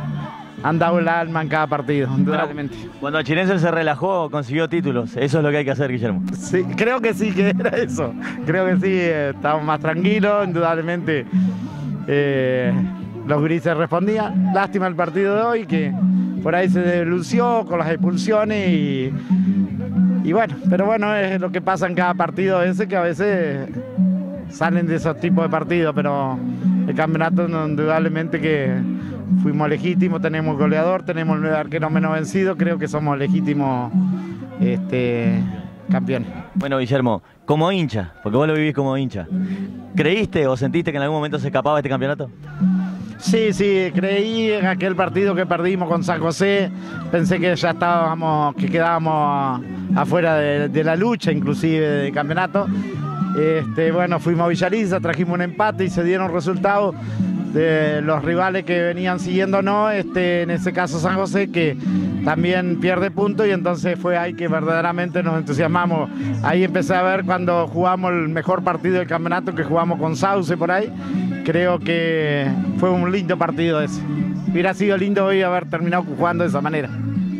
han dado el alma en cada partido, indudablemente. Cuando Chirense se relajó, consiguió títulos. Eso es lo que hay que hacer, Guillermo. Sí, creo que sí, que era eso. Creo que sí, eh, estamos más tranquilos, indudablemente. Eh, los grises respondían. Lástima el partido de hoy que por ahí se delució con las expulsiones y, bueno, pero bueno, es lo que pasa en cada partido ese que a veces salen de esos tipos de partidos, pero el campeonato indudablemente que fuimos legítimos, tenemos goleador, tenemos el arquero menos vencido, creo que somos legítimos este, campeones. Bueno, Guillermo, como hincha, porque vos lo vivís como hincha, ¿creíste o sentiste que en algún momento se escapaba este campeonato? Sí, sí, creí en aquel partido que perdimos con San José, pensé que ya estábamos, que quedábamos afuera de, la lucha, inclusive del campeonato. Este, bueno, fuimos a Villariza, trajimos un empate y se dieron resultados de los rivales que venían siguiendo, no, este, en ese caso San José, que también pierde puntos y entonces fue ahí que verdaderamente nos entusiasmamos. Ahí empecé a ver cuando jugamos el mejor partido del campeonato que jugamos con Sauce por ahí Creo que fue un lindo partido ese. Hubiera sido lindo hoy haber terminado jugando de esa manera.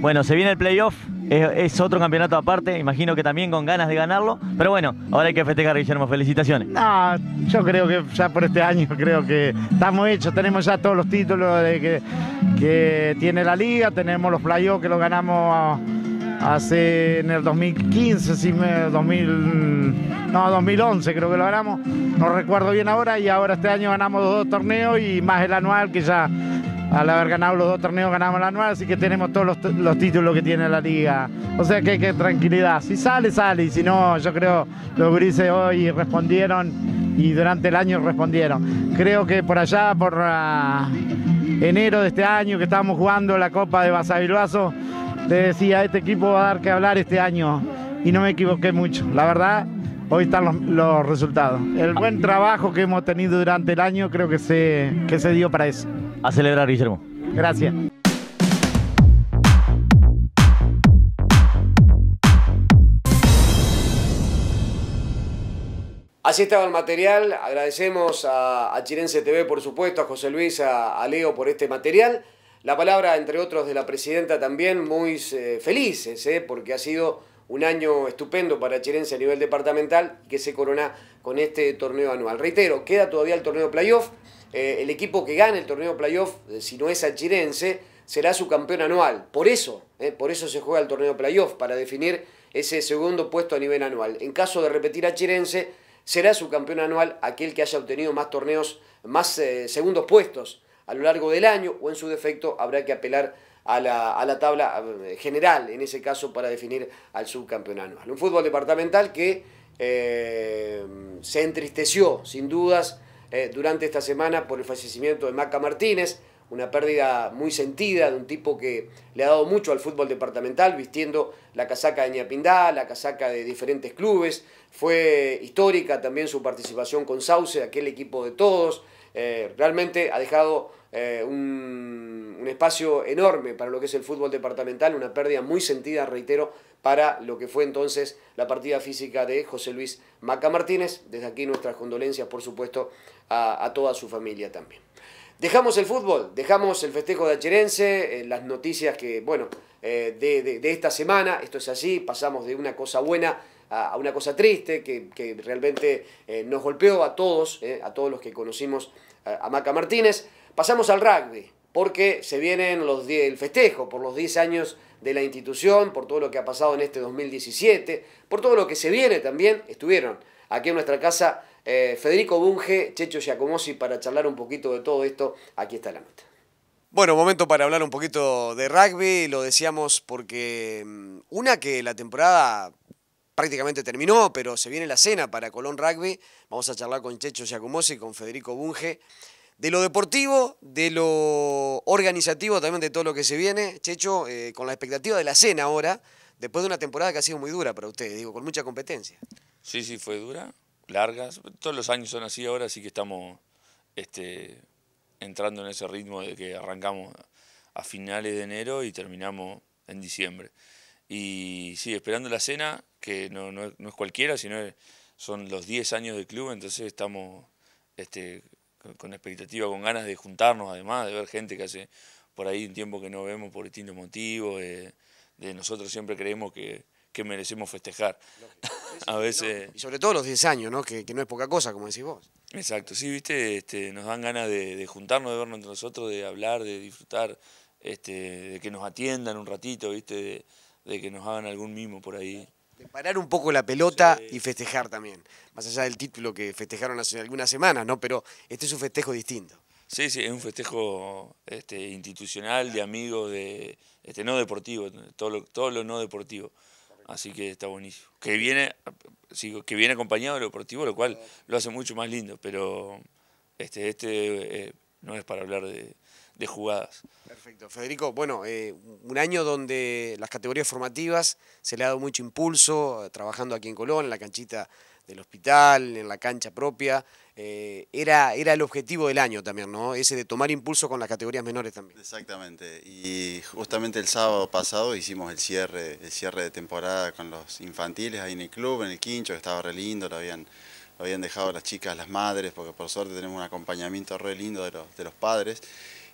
Bueno, se viene el playoff, es, otro campeonato aparte, imagino que también con ganas de ganarlo, pero bueno, ahora hay que festejar, Guillermo, felicitaciones. No, yo creo que ya por este año, creo que estamos hechos, tenemos ya todos los títulos que, tiene la liga, tenemos los playoffs que los ganamos hace en el 2015, no, 2011 creo que lo ganamos, no recuerdo bien ahora, y ahora este año ganamos dos torneos y más el anual, que ya al haber ganado los dos torneos ganamos el anual, así que tenemos todos los, títulos que tiene la liga. O sea que hay que tranquilidad, si sale, sale, y si no, yo creo los grises hoy respondieron y durante el año respondieron. Creo que por allá, por ah, enero de este año que estábamos jugando la Copa de Basavilbaso, te decía, este equipo va a dar que hablar este año y no me equivoqué mucho. La verdad, hoy están los, resultados. El buen trabajo que hemos tenido durante el año creo que se, que se dio para eso. A celebrar, Guillermo. Gracias. Así estaba el material. Agradecemos a, a Chirense TV, por supuesto, a José Luis, a Leo por este material. La palabra, entre otros, de la presidenta también, muy eh, felices, eh, porque ha sido un año estupendo para Chirense a nivel departamental, que se corona con este torneo anual. Reitero, queda todavía el torneo playoff. Eh, el equipo que gane el torneo playoff, si no es Chirense, será su campeón anual. Por eso, por eso se juega el torneo playoff, para definir ese segundo puesto a nivel anual. En caso de repetir a Chirense, será su campeón anual aquel que haya obtenido más torneos, más segundos puestos a lo largo del año o en su defecto habrá que apelar a la, tabla eh, general, en ese caso, para definir al subcampeonato. Un fútbol departamental que eh, se entristeció, sin dudas, eh, durante esta semana por el fallecimiento de Maca Martínez, una pérdida muy sentida de un tipo que le ha dado mucho al fútbol departamental, vistiendo la casaca de Ñapindá, la casaca de diferentes clubes. Fue histórica también su participación con Sauce, aquel equipo de todos. realmente ha dejado eh, un, espacio enorme para lo que es el fútbol departamental, una pérdida muy sentida, reitero, para lo que fue entonces la partida física de José Luis Maca Martínez. Desde aquí nuestras condolencias, por supuesto, a, toda su familia también. Dejamos el fútbol, dejamos el festejo de Acherense, eh, las noticias que, bueno, eh, de, esta semana, esto es así, pasamos de una cosa buena a, una cosa triste que, realmente nos golpeó a todos, a todos los que conocimos a Maca Martínez. Pasamos al rugby, porque se vienen los el festejo por los 10 años de la institución, por todo lo que ha pasado en este 2017, por todo lo que se viene también. Estuvieron aquí en nuestra casa eh, Federico Bunge, Checho Giacomosi, para charlar un poquito de todo esto. Aquí está la nota. Bueno, momento para hablar un poquito de rugby, lo decíamos porque mm, una que la temporada prácticamente terminó, pero se viene la cena para Colón Rugby. Vamos a charlar con Checho Giacomosi, con Federico Bunge de lo deportivo, de lo organizativo, también de todo lo que se viene. Checho, eh, con la expectativa de la cena ahora, después de una temporada que ha sido muy dura para ustedes, digo, con mucha competencia. Sí, sí, fue dura, larga. Todos los años son así ahora, así que estamos este, entrando en ese ritmo de que arrancamos a finales de enero y terminamos en diciembre. Y sí, esperando la cena, que no, es cualquiera, sino son los 10 años del club, entonces estamos... Este, con expectativa, con ganas de juntarnos, además, de ver gente que hace por ahí un tiempo que no vemos por distintos motivos. de nosotros siempre creemos que, merecemos festejar. a veces... Y sobre todo los 10 años, ¿no? Que, no es poca cosa, como decís vos. Exacto, sí, viste, este, nos dan ganas de, juntarnos, de vernos entre nosotros, de hablar, de disfrutar, este, de que nos atiendan un ratito, viste, de, de que nos hagan algún mimo por ahí. Este, parar un poco la pelota y festejar también. Más allá del título que festejaron hace algunas semanas, ¿no? Pero este es un festejo distinto. Sí, sí, es un festejo este, institucional, de amigos, de este, no deportivo, todo lo, todo lo no deportivo. Así que está buenísimo. Que viene, que viene acompañado de lo deportivo, lo cual lo hace mucho más lindo, pero este, este eh, no es para hablar de, de jugadas. Perfecto. Federico, bueno, eh, un año donde las categorías formativas se le ha dado mucho impulso, eh, trabajando aquí en Colón, en la canchita del hospital, en la cancha propia. Eh, era, era el objetivo del año también, ¿no? Ese de tomar impulso con las categorías menores también. Exactamente. Y justamente el sábado pasado hicimos el cierre, el cierre de temporada con los infantiles ahí en el club, en el quincho, que estaba re lindo, lo habían, habían dejado las chicas, las madres, porque por suerte tenemos un acompañamiento re lindo los, de los padres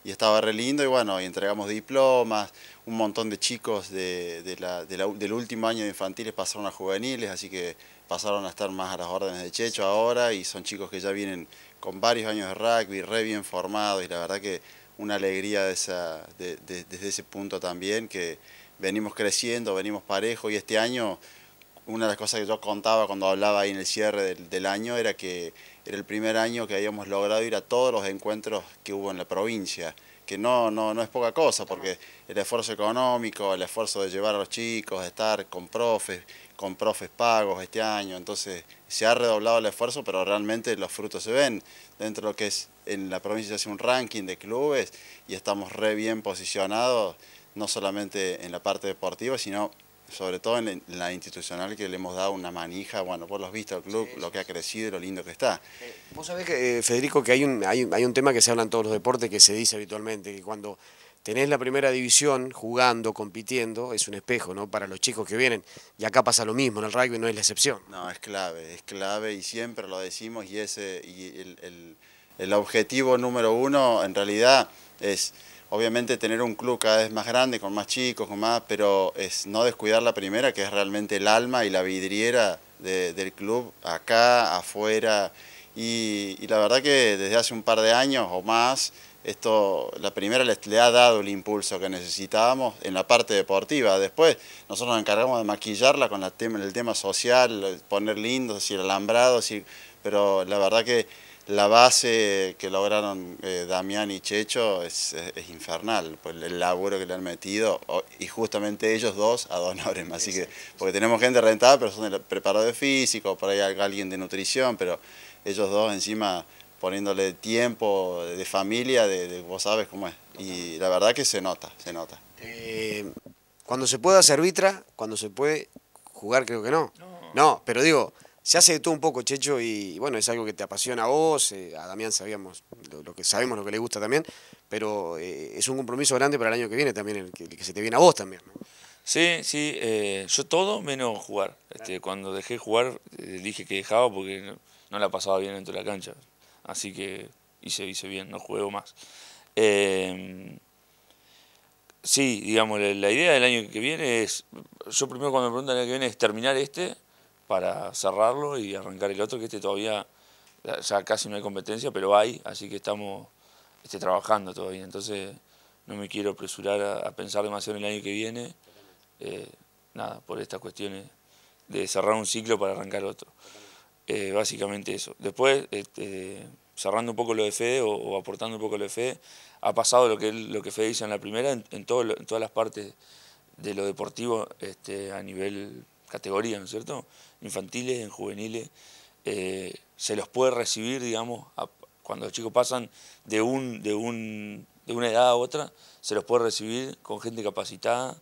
y estaba re lindo y bueno, y entregamos diplomas, un montón de chicos del último año de infantiles pasaron a juveniles, así que pasaron a estar más a las órdenes de Checho ahora y son chicos que ya vienen con varios años de rugby, re bien formados y la verdad que una alegría de desde ese punto también, que venimos creciendo, venimos parejo y este año una de las cosas que yo contaba cuando hablaba ahí en el cierre del año era que era el primer año que habíamos logrado ir a todos los encuentros que hubo en la provincia, que no, no, no es poca cosa, porque el esfuerzo económico, el esfuerzo de llevar a los chicos, de estar con profes, con profes pagos este año, entonces se ha redoblado el esfuerzo, pero realmente los frutos se ven. Dentro de lo que es en la provincia se hace un ranking de clubes y estamos re bien posicionados, no solamente en la parte deportiva, sino sobre todo en la institucional que le hemos dado una manija, bueno, por los vistos al club, lo que ha crecido y lo lindo que está. Vos sabés, eh, Federico, que hay un, hay, un tema que se habla en todos los deportes que se dice habitualmente, que cuando tenés la primera división jugando, compitiendo, es un espejo, ¿no? Para los chicos que vienen. Y acá pasa lo mismo, en el rugby no es la excepción. No, es clave, es clave y siempre lo decimos y ese y el, el objetivo número uno en realidad es obviamente tener un club cada vez más grande, con más chicos, con más, pero es no descuidar la primera, que es realmente el alma y la vidriera del club, acá, afuera. Y, la verdad que desde hace un par de años o más, esto, la primera le ha dado el impulso que necesitábamos en la parte deportiva. Después nosotros nos encargamos de maquillarla con el tema social, poner lindos y alambrados, y, pero la verdad que la base que lograron eh, Damián y Checho es, infernal, pues el laburo que le han metido, y justamente ellos dos a Don así que, porque tenemos gente rentada, pero son de preparado de físico, por ahí alguien de nutrición, pero ellos dos encima poniéndole tiempo de familia, de, vos sabes cómo es, y la verdad que se nota, se nota. Eh, cuando se puede hacer arbitra, cuando se puede jugar creo que No, no pero digo, se hace de todo un poco, Checho, y bueno, es algo que te apasiona a vos, eh, a Damián sabíamos lo, que sabemos, lo que le gusta también, pero eh, es un compromiso grande para el año que viene también, que, se te viene a vos también. Sí, sí, eh, yo todo menos jugar. Este, cuando dejé jugar dije que dejaba porque no, la pasaba bien dentro de la cancha, así que hice, hice bien, no juego más. Em, sí, digamos, la, la idea del año que viene es, yo primero cuando me preguntan el año que viene es terminar este para cerrarlo y arrancar el otro, que este todavía ya casi no hay competencia, pero hay, así que estamos este, trabajando todavía. Entonces no me quiero apresurar a, pensar demasiado en el año que viene, eh, nada, por estas cuestiones de cerrar un ciclo para arrancar otro. Eh, básicamente eso. Después, este, cerrando un poco lo de Fede o, aportando un poco lo de Fede, ha pasado lo que, lo que Fede dice en la primera, en, en todas las partes de lo deportivo este, a nivel categoría, ¿no es cierto? infantiles, en juveniles, eh, se los puede recibir, digamos, cuando los chicos pasan de, un, de, un, de una edad a otra, se los puede recibir con gente capacitada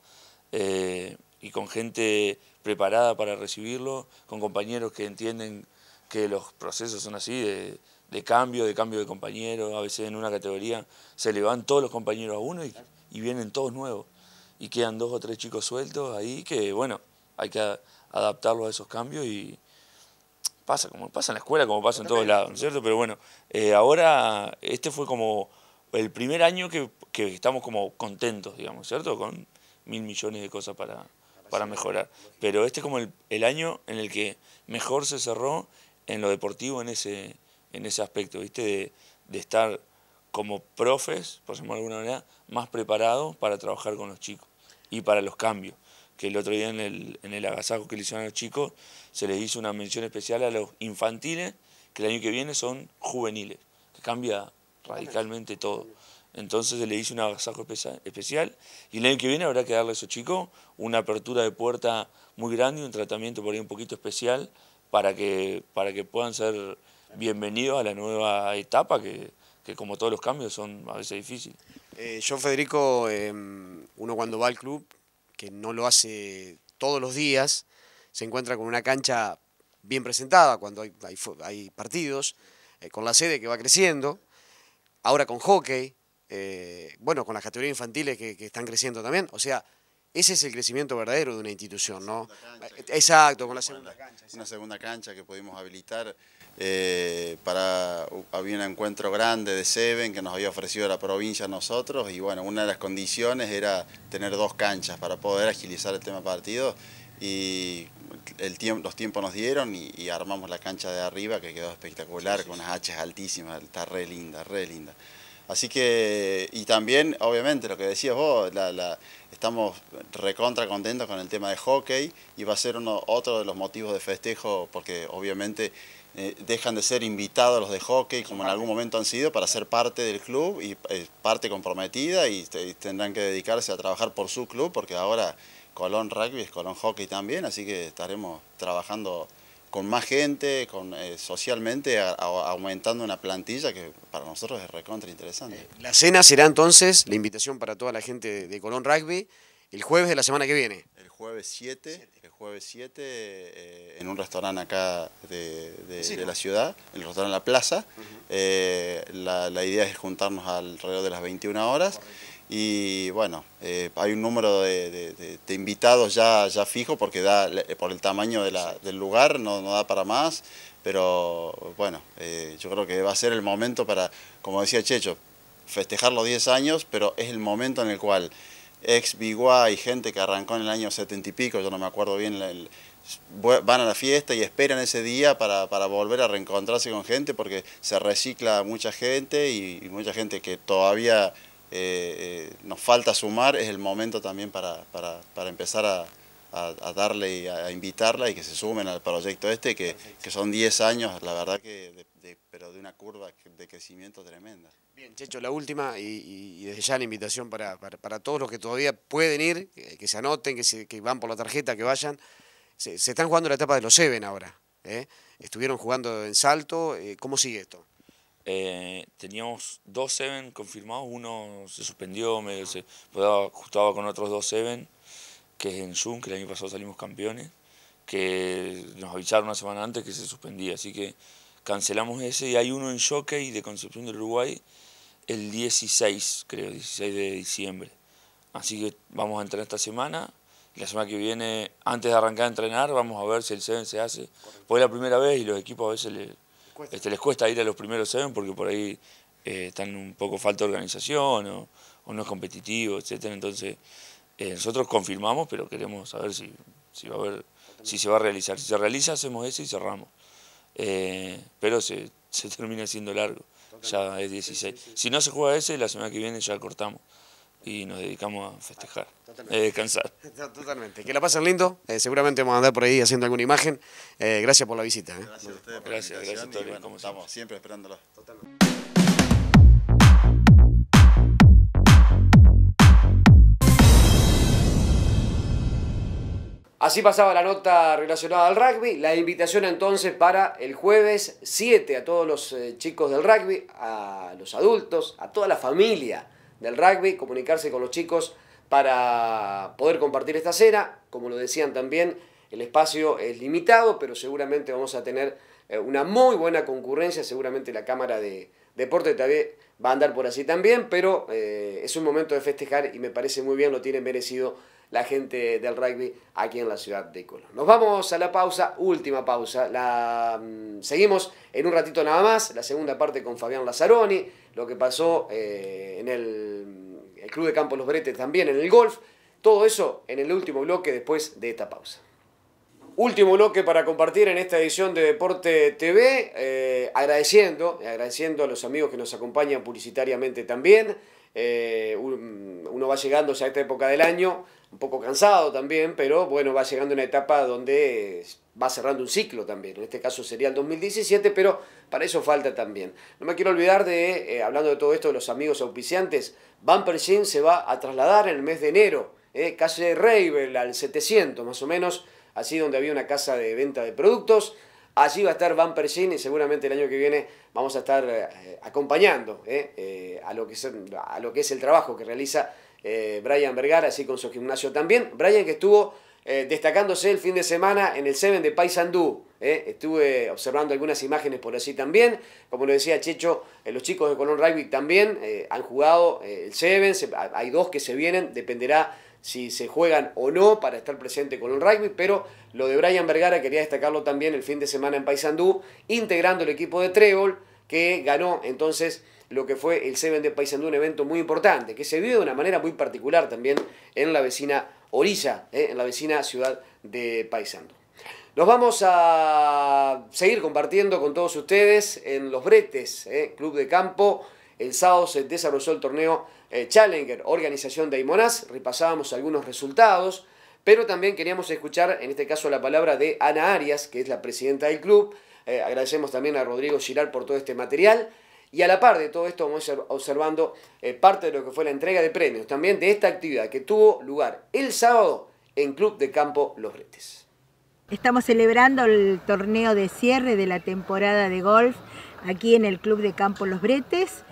eh, y con gente preparada para recibirlo, con compañeros que entienden que los procesos son así, de, de cambio, de cambio de compañeros, a veces en una categoría se le van todos los compañeros a uno y, y vienen todos nuevos y quedan dos o tres chicos sueltos ahí que, bueno, hay que adaptarlo a esos cambios y pasa como pasa en la escuela, como pasa en todos lados, ¿no es cierto? Pero bueno, eh, ahora este fue como el primer año que, que estamos como contentos, digamos, ¿cierto? Con mil millones de cosas para, para mejorar. Pero este es como el, año en el que mejor se cerró en lo deportivo en ese, en ese aspecto, ¿viste? De, estar como profes, por llamarlo de alguna manera, más preparados para trabajar con los chicos y para los cambios que el otro día en el, agasajo que le hicieron a los chicos, se les hizo una mención especial a los infantiles, que el año que viene son juveniles, que cambia radicalmente todo. Entonces se le hizo un agasajo especial y el año que viene habrá que darle a esos chicos una apertura de puerta muy grande y un tratamiento por ahí un poquito especial para que, para que puedan ser bienvenidos a la nueva etapa que, como todos los cambios son a veces difíciles. Eh, yo, Federico, em, uno cuando va al club que no lo hace todos los días, se encuentra con una cancha bien presentada cuando hay, partidos, eh, con la sede que va creciendo, ahora con hockey, eh, bueno, con las categorías infantiles que, están creciendo también, o sea, ese es el crecimiento verdadero de una institución, ¿no? Exacto, con la segunda cancha. Una segunda cancha que pudimos habilitar eh, había un encuentro grande de Seven que nos había ofrecido la provincia a nosotros y bueno, una de las condiciones era tener dos canchas para poder agilizar el tema partido y el los tiempos nos dieron y, armamos la cancha de arriba que quedó espectacular con unas haches altísimas, está re linda, re linda. Así que, y también, obviamente, lo que decías vos, estamos recontra contentos con el tema de hockey y va a ser uno, otro de los motivos de festejo porque obviamente eh, dejan de ser invitados los de hockey, como en algún momento han sido, para ser parte del club y eh, parte comprometida este, y, tendrán que dedicarse a trabajar por su club, porque ahora Colón Rugby es Colón Hockey también, así que estaremos trabajando con más gente, con, eh, socialmente, aumentando una plantilla que para nosotros es recontra interesante. La cena será entonces la invitación para toda la gente de Colón Rugby el jueves de la semana que viene jueves 7, el jueves 7 eh, en un restaurante acá de, la ciudad, el restaurante La Plaza. Eh, la, la, idea es juntarnos alrededor de las 21 horas. Y bueno, eh, hay un número de, invitados ya, ya fijo porque da por el tamaño del lugar no, no da para más. Pero bueno, yo creo que va a ser el momento para, como decía Checho, festejar los 10 años, pero es el momento en el cual ex Biguá y gente que arrancó en el año setenta y pico, yo no me acuerdo bien, van a la fiesta y esperan ese día para, volver a reencontrarse con gente porque se recicla mucha gente y, mucha gente que todavía eh, eh, nos falta sumar, es el momento también para, empezar a, darle y a, invitarla y que se sumen al proyecto este, que, son 10 años, la verdad que, pero de una curva de crecimiento tremenda. Bien, Checho, la última y, desde ya la invitación para, para, todos los que todavía pueden ir, que, se anoten, que, se, que, van por la tarjeta, que vayan. Se, están jugando la etapa de los Seven ahora. ¿eh? Estuvieron jugando en salto. Eh, ¿Cómo sigue esto? Eh, teníamos dos Seven confirmados, uno se suspendió, medio se ajustaba con otros dos Seven, que es en Zoom, que el año pasado salimos campeones, que nos avisaron una semana antes que se suspendía, así que cancelamos ese y hay uno en Jockey de Concepción del Uruguay el 16, creo, 16 de diciembre. Así que vamos a entrenar esta semana. La semana que viene, antes de arrancar a entrenar, vamos a ver si el Seven se hace. Porque la primera vez y los equipos a veces les cuesta, este, les cuesta ir a los primeros Seven porque por ahí eh, están un poco falta de organización o, no es competitivo, etc. Entonces, eh, nosotros confirmamos, pero queremos saber si, va a haber, si se va a realizar. Si se realiza, hacemos ese y cerramos. Eh, pero se, se, termina siendo largo, ya es 16. Si no se juega ese, la semana que viene ya cortamos y nos dedicamos a festejar, ah, a descansar. Totalmente. Que la pasen lindo. Eh, seguramente vamos a andar por ahí haciendo alguna imagen. Eh, gracias por la visita. Gracias a ustedes por la estamos siempre esperándola. Así pasaba la nota relacionada al rugby. La invitación entonces para el jueves 7 a todos los eh, chicos del rugby, a los adultos, a toda la familia del rugby, comunicarse con los chicos para poder compartir esta cena. Como lo decían también, el espacio es limitado, pero seguramente vamos a tener eh, una muy buena concurrencia. Seguramente la Cámara de Deporte también va a andar por así también, pero eh, es un momento de festejar y me parece muy bien, lo tienen merecido la gente del rugby aquí en la ciudad de Colón. Nos vamos a la pausa, última pausa. La, mm, seguimos en un ratito nada más, la segunda parte con Fabián Lazzaroni, lo que pasó eh, en el, Club de Campo Los Bretes también, en el golf. Todo eso en el último bloque después de esta pausa. Último bloque para compartir en esta edición de Deporte TV, eh, agradeciendo, agradeciendo a los amigos que nos acompañan publicitariamente también. Eh, uno va llegando a esta época del año, un poco cansado también, pero bueno, va llegando una etapa donde va cerrando un ciclo también. En este caso sería el 2017, pero para eso falta también. No me quiero olvidar de, eh, hablando de todo esto, de los amigos auspiciantes, Bumper Singh se va a trasladar en el mes de enero, eh, calle Ravel al 700 más o menos, así donde había una casa de venta de productos. Allí va a estar Van Persin y seguramente el año que viene vamos a estar eh, acompañando eh, eh, a, lo que es, el trabajo que realiza Brian Vergara, así con su gimnasio también. Brian que estuvo destacándose el fin de semana en el Seven de Paysandú. estuve observando algunas imágenes por así también. Como lo decía Checho, los chicos de Colón Rugby también han jugado el Seven. hay dos que se vienen, dependerá si se juegan o no para estar presente Colón Rugby, pero lo de Brian Vergara quería destacarlo también el fin de semana en Paysandú, integrando el equipo de Trébol, que ganó entonces lo que fue el Seven de Paysandú, un evento muy importante, que se vive de una manera muy particular también en la vecina Orilla, eh, en la vecina ciudad de Paysandú. Nos vamos a seguir compartiendo con todos ustedes en los bretes, eh, Club de Campo. El sábado se desarrolló el torneo eh, Challenger, organización de Repasábamos algunos resultados. Pero también queríamos escuchar, en este caso, la palabra de Ana Arias, que es la presidenta del club. Eh, agradecemos también a Rodrigo Girard por todo este material. Y a la par de todo esto vamos a observando eh, parte de lo que fue la entrega de premios, también de esta actividad que tuvo lugar el sábado en Club de Campo Los Bretes. Estamos celebrando el torneo de cierre de la temporada de golf aquí en el Club de Campo Los Bretes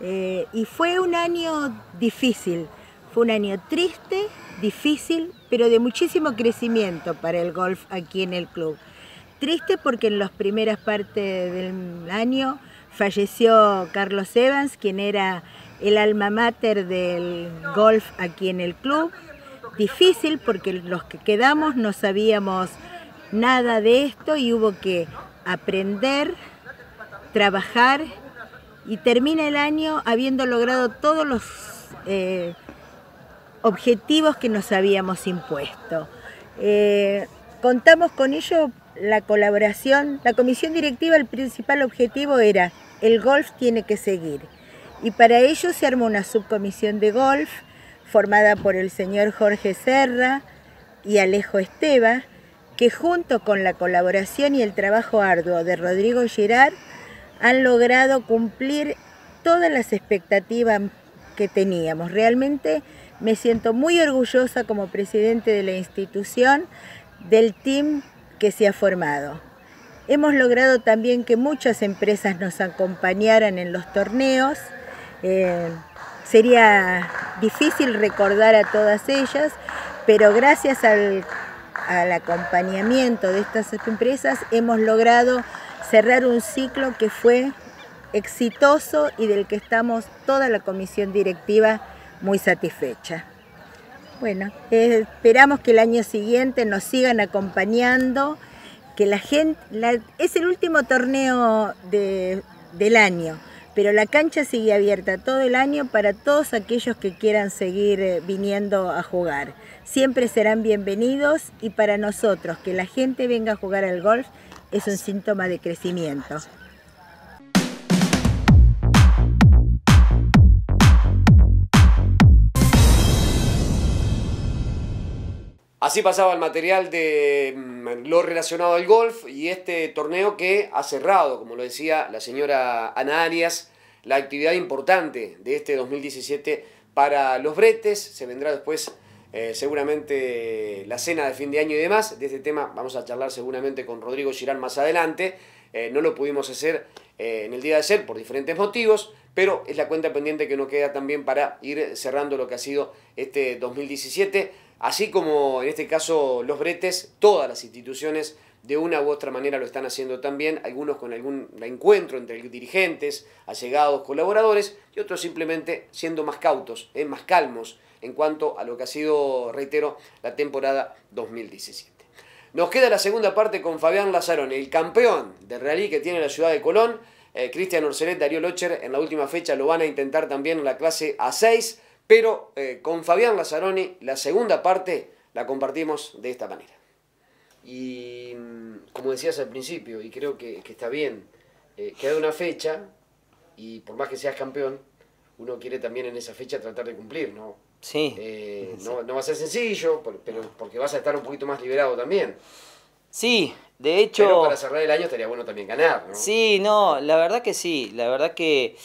eh, y fue un año difícil, fue un año triste, difícil, pero de muchísimo crecimiento para el golf aquí en el club. Triste porque en las primeras partes del año falleció Carlos Evans, quien era el alma mater del golf aquí en el club. Difícil porque los que quedamos no sabíamos nada de esto y hubo que aprender, trabajar y termina el año habiendo logrado todos los... Eh, objetivos que nos habíamos impuesto. Eh, contamos con ello la colaboración. La comisión directiva, el principal objetivo era el golf tiene que seguir. Y para ello se armó una subcomisión de golf formada por el señor Jorge Serra y Alejo Esteva, que junto con la colaboración y el trabajo arduo de Rodrigo Girard han logrado cumplir todas las expectativas que teníamos. Realmente me siento muy orgullosa como presidente de la institución del team que se ha formado. Hemos logrado también que muchas empresas nos acompañaran en los torneos. Eh, sería difícil recordar a todas ellas, pero gracias al acompañamiento de estas empresas hemos logrado cerrar un ciclo que fue exitoso y del que estamos toda la comisión directiva muy satisfecha. Bueno, eh, esperamos que el año siguiente nos sigan acompañando, que la gente, es el último torneo del año, pero la cancha sigue abierta todo el año para todos aquellos que quieran seguir eh, viniendo a jugar. Siempre serán bienvenidos y para nosotros que la gente venga a jugar al golf es un síntoma de crecimiento. Así pasaba el material de mm, lo relacionado al golf y este torneo que ha cerrado, como lo decía la señora Ana Arias, la actividad importante de este 2017 para los bretes. Se vendrá después eh, seguramente la cena de fin de año y demás. De este tema vamos a charlar seguramente con Rodrigo Girán más adelante. Eh, no lo pudimos hacer eh, en el día de ser por diferentes motivos, pero es la cuenta pendiente que nos queda también para ir cerrando lo que ha sido este 2017 Así como en este caso los bretes, todas las instituciones de una u otra manera lo están haciendo también, algunos con algún encuentro entre dirigentes, allegados, colaboradores, y otros simplemente siendo más cautos, eh, más calmos en cuanto a lo que ha sido, reitero, la temporada 2017. Nos queda la segunda parte con Fabián Lazarón, el campeón de rally que tiene la ciudad de Colón. Eh, Cristian Orcelet, Darío Locher en la última fecha lo van a intentar también en la clase A6. Pero eh, con Fabián Lazzaroni la segunda parte la compartimos de esta manera. Y mm, como decías al principio, y creo que, está bien, eh, queda una fecha y por más que seas campeón, uno quiere también en esa fecha tratar de cumplir, ¿no? Sí. Eh, no, va a ser sencillo, pero porque vas a estar un poquito más liberado también. Sí, de hecho. Pero para cerrar el año estaría bueno también ganar, ¿no? Sí, no, la verdad que sí. La verdad que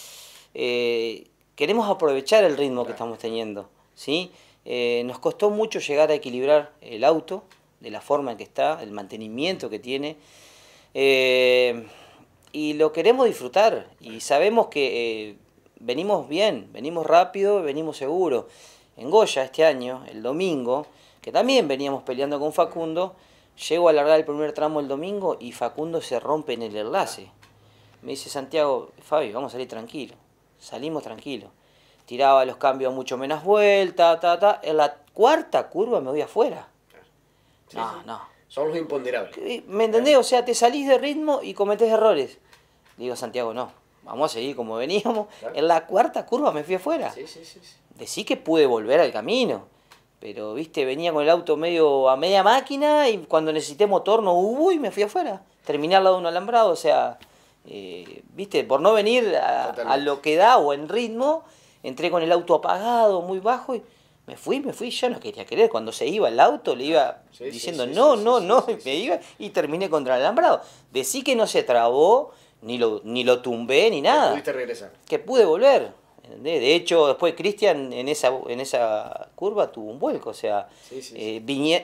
queremos aprovechar el ritmo que estamos teniendo. ¿sí? Eh, nos costó mucho llegar a equilibrar el auto, de la forma en que está, el mantenimiento que tiene. Eh, y lo queremos disfrutar y sabemos que eh, venimos bien, venimos rápido, venimos seguro. En Goya este año, el domingo, que también veníamos peleando con Facundo, llego a alargar el primer tramo el domingo y Facundo se rompe en el enlace. Me dice Santiago, Fabi, vamos a salir tranquilo salimos tranquilo Tiraba los cambios mucho menos vuelta, ta, ta. En la cuarta curva me voy afuera. no, no. Son los imponderables. ¿Me entendés? Eh. O sea, te salís de ritmo y cometés errores. Digo, Santiago, no. Vamos a seguir como veníamos. En la cuarta curva me fui afuera. Sí, sí, sí, Decí que pude volver al camino. Pero, viste, venía con el auto medio a media máquina y cuando necesité motor no hubo y me fui afuera. Terminé al lado de un alambrado, o sea... Eh, viste, por no venir a, lo que da o en ritmo, entré con el auto apagado, muy bajo y me fui, me fui, ya no quería querer. Cuando se iba el auto le iba diciendo no, no, no, y me iba y terminé contra el alambrado. Decí que no se trabó, ni lo, ni lo tumbé, ni nada. Que regresar. Que pude volver. De hecho, después Cristian en esa, en esa curva tuvo un vuelco, o sea, eh,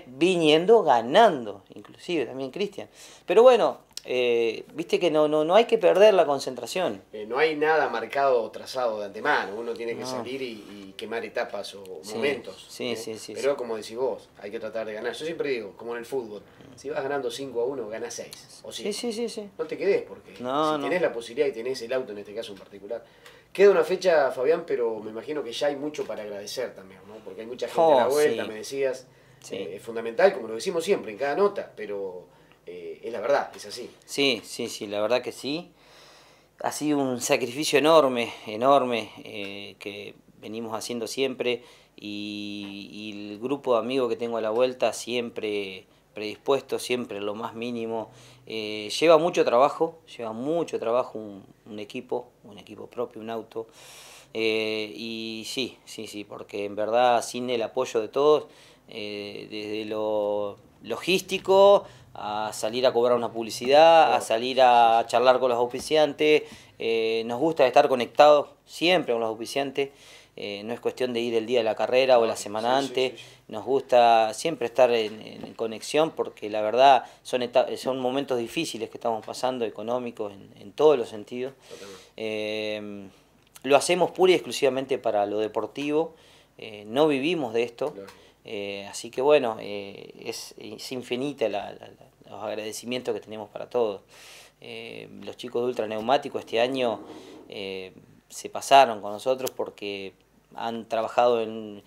viniendo ganando, inclusive también Cristian. Pero bueno, eh, viste que no, no, no hay que perder la concentración. Eh, no hay nada marcado o trazado de antemano, uno tiene que salir y, quemar etapas o momentos. ¿eh? Pero como decís vos, hay que tratar de ganar. Yo siempre digo, como en el fútbol, si vas ganando 5 a 1, ganas 6. O Sí, sí, sí, sí, No te quedes porque no, si tenés la posibilidad y tenés el auto en este caso en particular. Queda una fecha, Fabián, pero me imagino que ya hay mucho para agradecer también, Porque hay mucha gente a la oh, vuelta, me decías. Es fundamental, como lo decimos siempre en cada nota, pero eh, es la verdad, es así. Sí, sí, sí, la verdad que sí. Ha sido un sacrificio enorme, enorme, eh, que venimos haciendo siempre y, el grupo de amigos que tengo a la vuelta siempre predispuesto, siempre lo más mínimo. Eh, lleva mucho trabajo, lleva mucho trabajo un, equipo, un equipo propio, un auto. y sí, sí, sí, porque en verdad sin el apoyo de todos, desde lo logístico a salir a cobrar una publicidad, a salir a charlar con los auspiciantes. Eh, nos gusta estar conectados siempre con los auspiciantes. Eh, no es cuestión de ir el día de la carrera o la semana antes. nos gusta siempre estar en, conexión porque la verdad son, son momentos difíciles que estamos pasando, económicos, en, todos los sentidos. Em, lo hacemos pura y exclusivamente para lo deportivo. Eh, no vivimos de esto. Eh, así que bueno, eh, es, infinita los agradecimientos que tenemos para todos. Eh, los chicos de Ultra Neumático este año se pasaron con nosotros porque han trabajado en,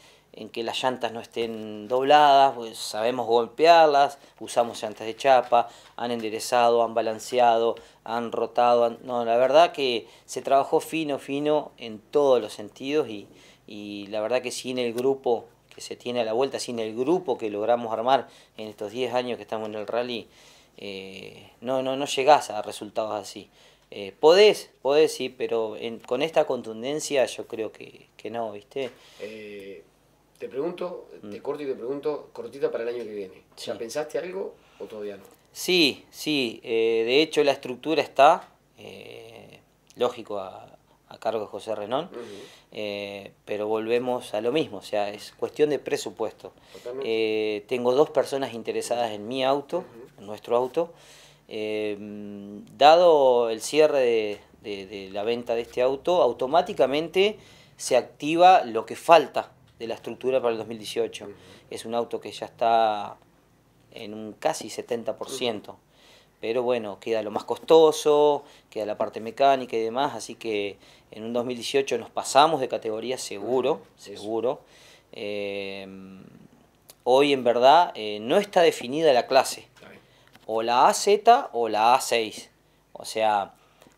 que las llantas no estén dobladas, pues, sabemos golpearlas, usamos llantas de chapa, han enderezado, han balanceado, han rotado. No, la verdad que se trabajó fino, fino en todos los sentidos y, y la verdad que sin el grupo que se tiene a la vuelta, sin el grupo que logramos armar en estos 10 años que estamos en el rally, eh, no, no, no llegás a resultados así. Eh, podés, podés sí, pero con esta contundencia yo creo que, no, ¿viste? Eh, te pregunto, mm. te corto y te pregunto, cortita para el año que viene. ¿Ya pensaste algo o todavía no? Sí, sí, de hecho la estructura está, lógico, a, a cargo de José Renón, eh, pero volvemos a lo mismo, o sea, es cuestión de presupuesto. Eh, tengo dos personas interesadas en mi auto, en nuestro auto. Eh, dado el cierre de, la venta de este auto, automáticamente se activa lo que falta de la estructura para el 2018. Es un auto que ya está en un casi 70% pero bueno, queda lo más costoso, queda la parte mecánica y demás, así que en un 2018 nos pasamos de categoría seguro, seguro. Em, hoy en verdad eh, no está definida la clase, o la AZ o la A6, o sea,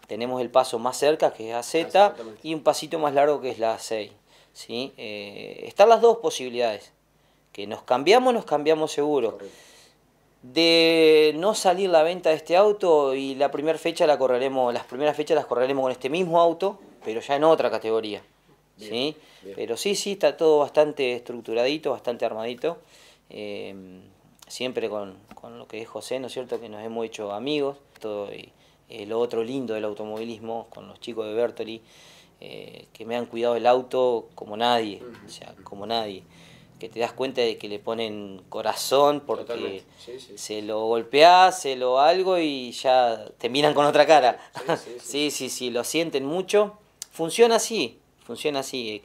tenemos el paso más cerca que es AZ ah, y un pasito más largo que es la A6. ¿sí? Eh, están las dos posibilidades, que nos cambiamos, nos cambiamos seguro de no salir la venta de este auto y la primera fecha la correremos, las primeras fechas las correremos con este mismo auto, pero ya en otra categoría. ¿sí? Pero sí, sí, está todo bastante estructuradito, bastante armadito. Em, siempre con, lo que es José, ¿no es cierto? Que nos hemos hecho amigos. Todo, eh, lo otro lindo del automovilismo, con los chicos de Bertoli, eh, que me han cuidado el auto como nadie, o sea, como nadie que te das cuenta de que le ponen corazón porque se lo golpeás, se lo algo y ya te miran con otra cara. Sí, sí, sí, lo sienten mucho. Funciona así, funciona así.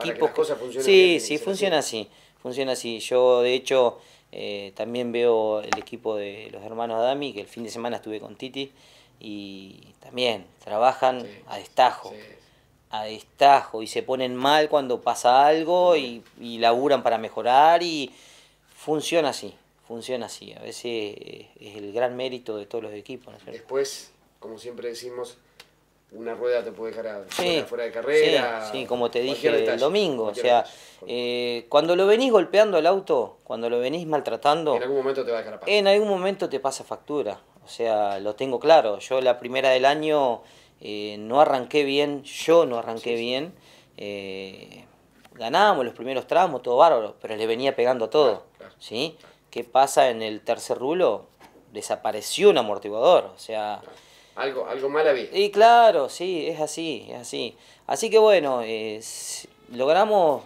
Sí, sí, funciona así. funciona así. Yo, de hecho, eh, también veo el equipo de los hermanos Adami, que el fin de semana estuve con Titi, y también trabajan a destajo a destajo y se ponen mal cuando pasa algo y, y laburan para mejorar y funciona así, funciona así. A veces es el gran mérito de todos los equipos. Después, como siempre decimos, una rueda te puede dejar fuera de carrera. Sí, como te dije el domingo. O sea, eh, cuando lo venís golpeando al auto, cuando lo venís maltratando. En algún momento te va a dejar a En algún momento te pasa factura. O sea, lo tengo claro. Yo la primera del año eh, no arranqué bien, yo no arranqué bien. Eh, ganábamos los primeros tramos, todo bárbaro, pero le venía pegando a todo. ¿sí? ¿Qué pasa en el tercer rulo? Desapareció un amortiguador, o sea... Algo, algo mal había. Y claro, sí, es así, es así. Así que bueno, eh, logramos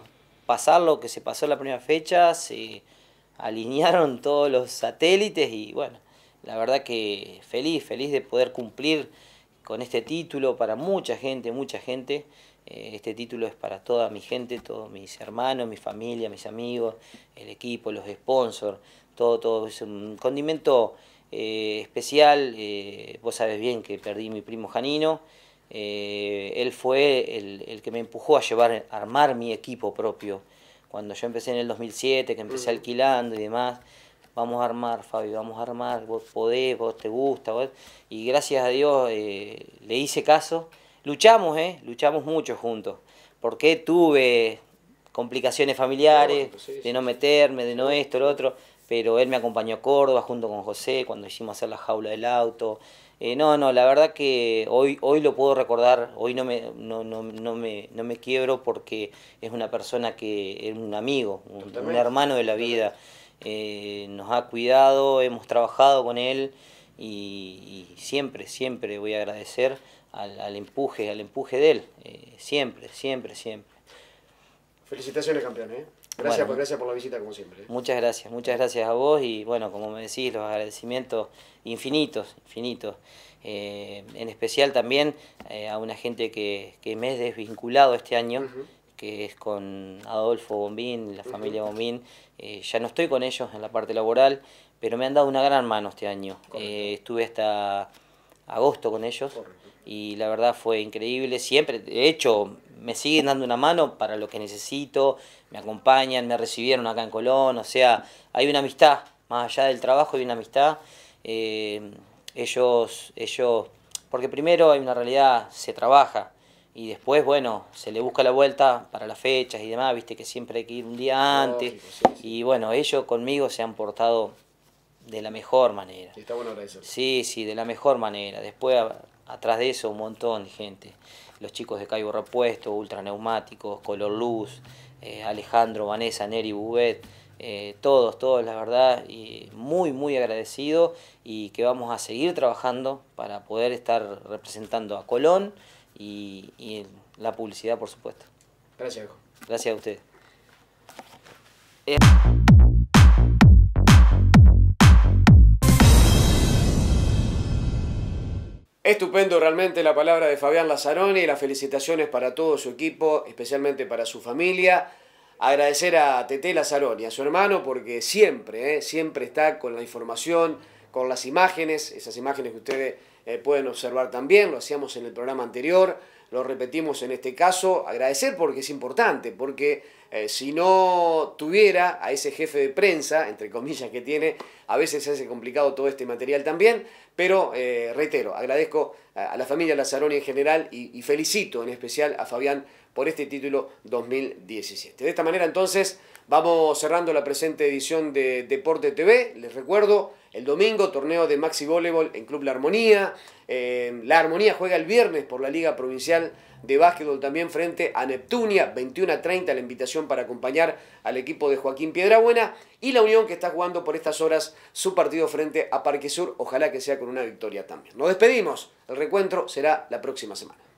pasar lo que se pasó en la primera fecha, se alinearon todos los satélites y bueno, la verdad que feliz, feliz de poder cumplir con este título para mucha gente, mucha gente. Eh, este título es para toda mi gente, todos mis hermanos, mi familia, mis amigos, el equipo, los sponsors, todo, todo. Es un condimento eh, especial. Eh, vos sabés bien que perdí mi primo Janino. él fue el, el, que me empujó a llevar, a armar mi equipo propio. Cuando yo empecé en el 2007, que empecé alquilando y demás, vamos a armar, Fabio, vamos a armar, vos podés, vos te gusta, vos... y gracias a Dios eh, le hice caso. Luchamos, eh, luchamos mucho juntos, porque tuve complicaciones familiares, de no meterme, de no esto, lo otro, pero él me acompañó a Córdoba junto con José cuando hicimos hacer la jaula del auto. Eh, no, no, la verdad que hoy, hoy lo puedo recordar, hoy no me, no, me, no me quiebro porque es una persona que es un amigo, un, hermano de la vida. Eh, nos ha cuidado, hemos trabajado con él y, siempre, siempre voy a agradecer al, empuje, al empuje de él, eh, siempre, siempre, siempre. Felicitaciones campeón, ¿eh? Gracias, por, la visita como siempre. Muchas gracias, muchas gracias a vos y bueno, como me decís, los agradecimientos infinitos, infinitos. en especial también a una gente que, me he desvinculado este año que es con Adolfo Bombín, la familia Bombín. Eh, ya no estoy con ellos en la parte laboral, pero me han dado una gran mano este año. Eh, estuve hasta agosto con ellos y la verdad fue increíble. Siempre, de hecho, me siguen dando una mano para lo que necesito, me acompañan, me recibieron acá en Colón, o sea, hay una amistad, más allá del trabajo hay una amistad. Eh, ellos, ellos, porque primero hay una realidad, se trabaja y después, bueno, se le busca la vuelta para las fechas y demás, viste que siempre hay que ir un día antes. Y bueno, ellos conmigo se han portado de la mejor manera. está bueno agradecer. Sí, sí, de la mejor manera. Después, atrás de eso, un montón de gente. Los chicos de Caibo Repuesto, Ultra Neumáticos, Color Luz, eh, Alejandro, Vanessa, Neri, Bubet. Eh, todos, todos, la verdad, y muy, muy agradecido y que vamos a seguir trabajando para poder estar representando a Colón y, la publicidad, por supuesto. Gracias, hijo. Gracias a usted Estupendo realmente la palabra de Fabián Lazaroni y las felicitaciones para todo su equipo, especialmente para su familia. Agradecer a Tete Lazzaroni, a su hermano, porque siempre, eh, siempre está con la información, con las imágenes, esas imágenes que ustedes eh, pueden observar también, lo hacíamos en el programa anterior, lo repetimos en este caso, agradecer porque es importante, porque eh, si no tuviera a ese jefe de prensa, entre comillas que tiene, a veces se hace complicado todo este material también, pero eh, reitero, agradezco a la familia Lazzaroni en general y felicito en especial a Fabián por este título 2017. De esta manera entonces vamos cerrando la presente edición de Deporte TV, les recuerdo el domingo, torneo de maxi voleibol en Club La Armonía. Eh, la Armonía juega el viernes por la Liga Provincial de Básquetbol también frente a Neptunia, 21 a 30 la invitación para acompañar al equipo de Joaquín Piedrabuena y la Unión que está jugando por estas horas su partido frente a Parque Sur, ojalá que sea con una victoria también. Nos despedimos, el reencuentro será la próxima semana.